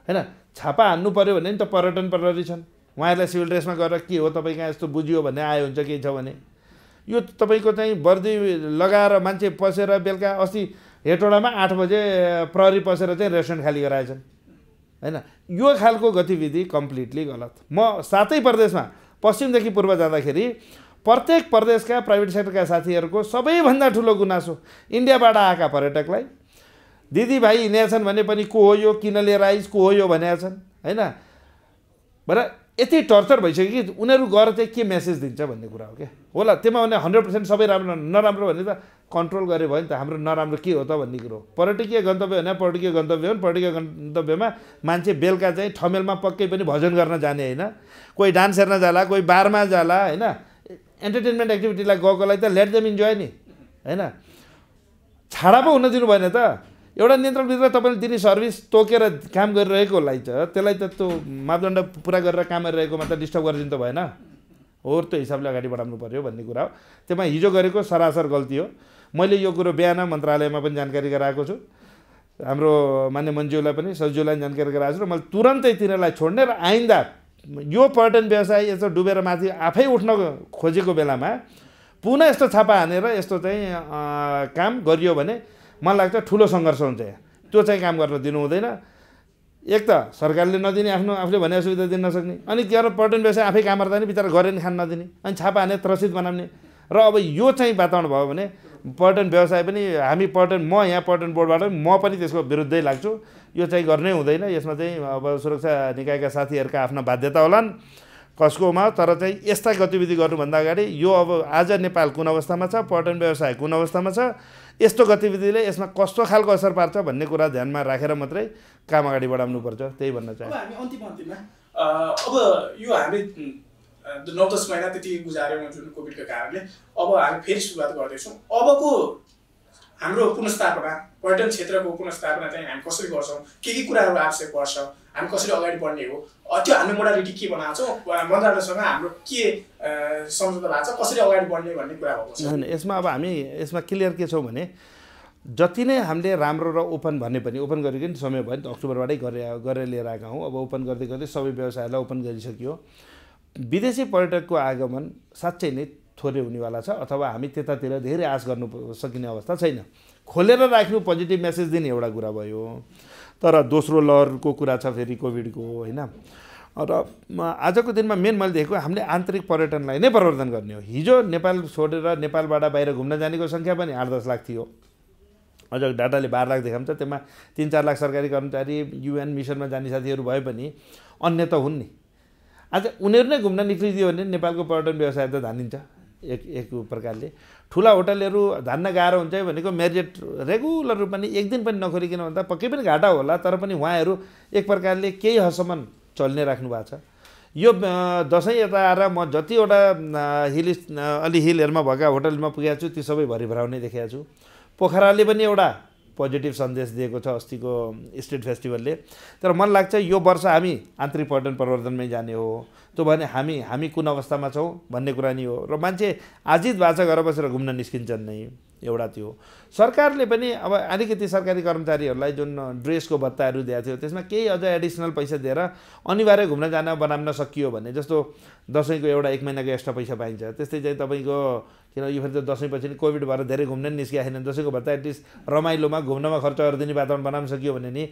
होइन छापा हान्नु पऱ्यो भने नि त पर्यटन प्रहरी छन् उहाँहरूलाई सिभिल ड्रेसमा गएर के हो तपाईँ कहाँ यस्तो बुझियो भन्ने आयो हुन्छ केही छ भने यो तपाईँको चाहिँ बर्दी लगाएर मान्छे पसेर बेलुका अस्ति हेटौँडामा आठ बजे प्रहरी पसेर चाहिँ रेस्टुरेन्ट खाली गराएछन् होइन यो खालको गतिविधि कम्प्लिटली गलत म सातै प्रदेशमा पश्चिमदेखि पूर्व जाँदाखेरि प्रत्येक प्रदेशका प्राइभेट सेक्टरका साथीहरूको सबैभन्दा ठुलो गुनासो इन्डियाबाट आएका पर्यटकलाई दिदीभाइ यिनीहरू छन् भने पनि को हो यो किन लिएर आइस को हो यो भनेका छन् होइन भनेर यति टर्चर भइसक्यो कि उनीहरू गएर चाहिँ के मेसेज दिन्छ भन्ने कुरा हो क्या होला त्यसमा भने हन्ड्रेड पर्सेन्ट सबै राम्रो नराम्रो भने त कन्ट्रोल गरे गऱ्यो नि त हाम्रो नराम्रो के हो त भन्ने कुरो हो पर्यटकीय गन्तव्य होइन पर्यटकीय गन्तव्य हो पर्यटकीय गन्तव्यमा मान्छे बेलुका चाहिँ ठमेलमा पक्कै पनि भजन गर्न जाने होइन कोही डान्स हेर्न जाला कोही बारमा जाला होइन एन्टरटेन्मेन्ट एक्टिभिटीलाई गएकोलाई त लेट देम इन्जोय नि होइन छाडा पो हुन दिनु भएन त एउटा नियन्त्रणभित्र तपाईँले दिने सर्भिस तोकेर काम गरिरहेकोलाई त त्यसलाई त त्यो मापदण्ड पुरा गरेर काम गरिरहेकोमा त डिस्टर्ब गरिदिनु त भएन हो त्यो हिसाबले अगाडि बढाउनु पऱ्यो भन्ने कुरा हो त्यसमा हिजो गरेको सरासर गल्ती हो मैले यो कुरो बिहान मन्त्रालयमा पनि जानकारी गराएको छु हाम्रो मान्य मन्ज्यूलाई पनि सचिवलाई जानकारी गराएको छु र मैले तुरन्तै तिनीहरूलाई छोड्ने र आइन्दा यो पर्यटन व्यवसाय यसो डुबेर माथि आफै उठ्न खोजेको बेलामा पुनः यस्तो छापा हानेर यस्तो चाहिँ काम गरियो भने मलाई लाग्छ ठुलो सङ्घर्ष हुन्छ यहाँ त्यो चाहिँ काम गर्न दिनु हुँदैन एक त सरकारले नदिने आफ्नो आफूले भने सुविधा दिन नसक्ने अनि त्यहाँ पर्यटन व्यवसाय आफै काम गर्दा नि बिचरा गरेन खान नदिने अनि छापा हाने त्रसित बनाउने र अब यो चाहिँ वातावरण भयो भने पर्यटन व्यवसाय पनि हामी पर्यटन म यहाँ पर्यटन बोर्डबाट म पनि त्यसको विरुद्धै लाग्छु यो चाहिँ गर्नै हुँदैन यसमा चाहिँ अब सुरक्षा निकायका साथीहरूका आफ्ना बाध्यता होलान् कसकोमा तर चाहिँ यस्ता गतिविधि गर्नुभन्दा अगाडि यो अब आज नेपाल कुन अवस्थामा छ पर्यटन व्यवसाय कुन अवस्थामा छ यस्तो गतिविधिले यसमा कस्तो खालको असर पार्छ भन्ने कुरा ध्यानमा राखेर मात्रै काम अगाडि बढाउनु पर्छ त्यही भन्न चाहन्छु अब यो हामी नौ दस महिना त्यति गुजार्यौँ जुन कोभिडको कारणले अब हामी फेरि सुरुवात गर्दैछौँ अबको हाम्रो पुनस्थापना पर्यटन क्षेत्रको पुनस्थापना चाहिँ हामी कसरी गर्छौँ के के कुराहरू आवश्यक पर्छ हामी कसरी अगाडि बढ्ने हो त्यो हामीले मोडालिटी के बनाएको छौँ मन्त्रालयसँग हाम्रो के सम्झौता भएको छ कसरी अगाडि बढ्ने भन्ने कुरा भएको छ यसमा अब हामी यसमा क्लियर के छौँ भने जति नै हामीले राम्रो र ओपन भन्ने पनि ओपन गरेको नि समय भयो नि त अक्टोबरबाटै गरेर गरेर लिएर आएका हौँ अब ओपन गर्दै गर्दै सबै व्यवसायहरूलाई ओपन गरिसक्यो विदेशी पर्यटकको आगमन साँच्चै नै थोरै हुनेवाला छ अथवा हामी त्यतातिर धेरै आश गर्नु सकिने अवस्था छैन खोलेर राख्नु पोजिटिभ मेसेज दिने एउटा कुरा भयो तर दोस्रो लहरको कुरा छ फेरि कोभिडको होइन र आजको दिनमा मेन मैले देखेको हामीले आन्तरिक पर्यटनलाई नै प्रवर्धन गर्ने हो हिजो नेपाल छोडेर नेपालबाट बाहिर घुम्न जानेको सङ्ख्या पनि आठ दस लाख थियो अझ डाटाले बाह्र लाख देखाउँछ त्यसमा तिन चार लाख सरकारी कर्मचारी युएन मिसनमा जाने साथीहरू भए पनि अन्य त हुन् नि आज उनीहरू नै घुम्न निक्लिदियो भने नेपालको पर्यटन व्यवसाय त धानिन्छ एक एक प्रकारले ठुला होटलहरू धान्न गाह्रो हुन्छ भनेको मेरिट रेगुलर रूपमा नि एक दिन पनि नखोलिकन भन्दा पक्कै पनि घाटा होला तर पनि उहाँहरू एक प्रकारले केही हदसम्म चल्ने राख्नु भएको छ यो दसैँ यता आएर म जतिवटा हिल अलि हिलहरूमा भएका होटलमा पुगेको छु ती सबै भरिभराउने देखेको छु पोखराले पनि एउटा पोजिटिभ सन्देश दिएको छ अस्तिको स्टेट फेस्टिभलले तर मन लाग्छ यो वर्ष हामी आन्तरिक पर्यटन प्रवर्धनमै जाने हो त्यो भने हामी हामी कुन अवस्थामा छौँ भन्ने कुरा नि हो र मान्छे आजित भाषा घर बसेर घुम्न निस्किन्छन् नै एउटा त्यो सरकारले पनि अब अलिकति सरकारी कर्मचारीहरूलाई जुन ड्रेसको भत्ताहरू दिएको थियो त्यसमा केही अझ एडिसनल पैसा दिएर अनिवार्य घुम्न जान बनाउन सकियो भने जस्तो दसैँको एउटा एक महिनाको एक्स्ट्रा पैसा पाइन्छ त्यस्तै चाहिँ तपाईँको किन यो फेरि त दसैँपछि नि कोभिड भएर धेरै घुम्न नि निस्किएको छैन दसैँको भए एटलिस्ट रमाइलोमा घुम्नमा खर्च गरिदिने वातावरण बनाउन सकियो भने नि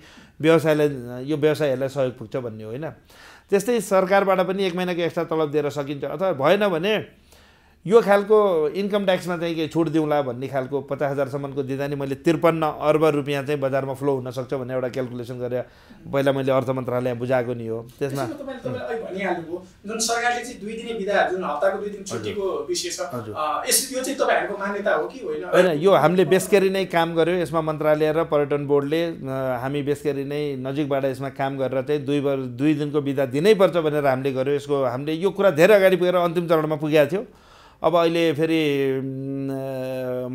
व्यवसायलाई यो व्यवसायहरूलाई सहयोग पुग्छ भन्ने होइन त्यस्तै सरकारबाट पनि एक महिनाको एक्स्ट्रा तलब दिएर सकिन्छ अथवा भएन भने यो खालको इन्कम ट्याक्समा चाहिँ के छुट दिउँला भन्ने खालको पचास हजारसम्मको दिँदा नि मैले त्रिपन्न अर्ब रुपियाँ चाहिँ बजारमा फ्लो हुनसक्छ भन्ने एउटा क्यालकुलेसन गरेर पहिला मैले अर्थ मन्त्रालय बुझाएको नि हो त्यसमा जुन सरकारले चाहिँ दुई दिने बिदा जुन हप्ताको दुई दिन छुट्टीको विषय छ यो चाहिँ तपाईँहरूको मान्यता हो कि होइन होइन यो हामीले बेसकरी नै काम गऱ्यो यसमा मन्त्रालय र पर्यटन बोर्डले हामी बेसकरी नै नजिकबाट यसमा काम गरेर चाहिँ दुई दुई दिनको बिदा दिनैपर्छ भनेर हामीले गऱ्यो यसको हामीले यो कुरा धेरै अगाडि पुगेर अन्तिम चरणमा पुगेको थियो अब अहिले फेरि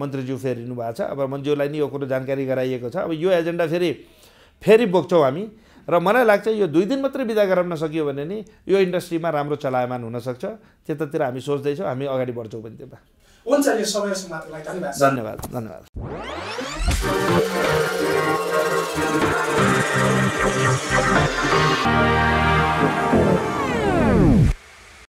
मन्त्रीज्यू फेरिनु भएको छ अब मन्त्रीज्यूलाई नि यो कुरो जानकारी गराइएको छ अब यो एजेन्डा फेरि फेरि बोक्छौँ हामी र मलाई लाग्छ यो दुई दिन मात्रै विदा गराउन सकियो भने नि यो इन्डस्ट्रीमा राम्रो चलायमान हुनसक्छ त्यतातिर हामी सोच्दैछौँ हामी अगाडि बढ्छौँ पनि त्यता हुन्छ यो धन्यवाद धन्यवाद धन्यवाद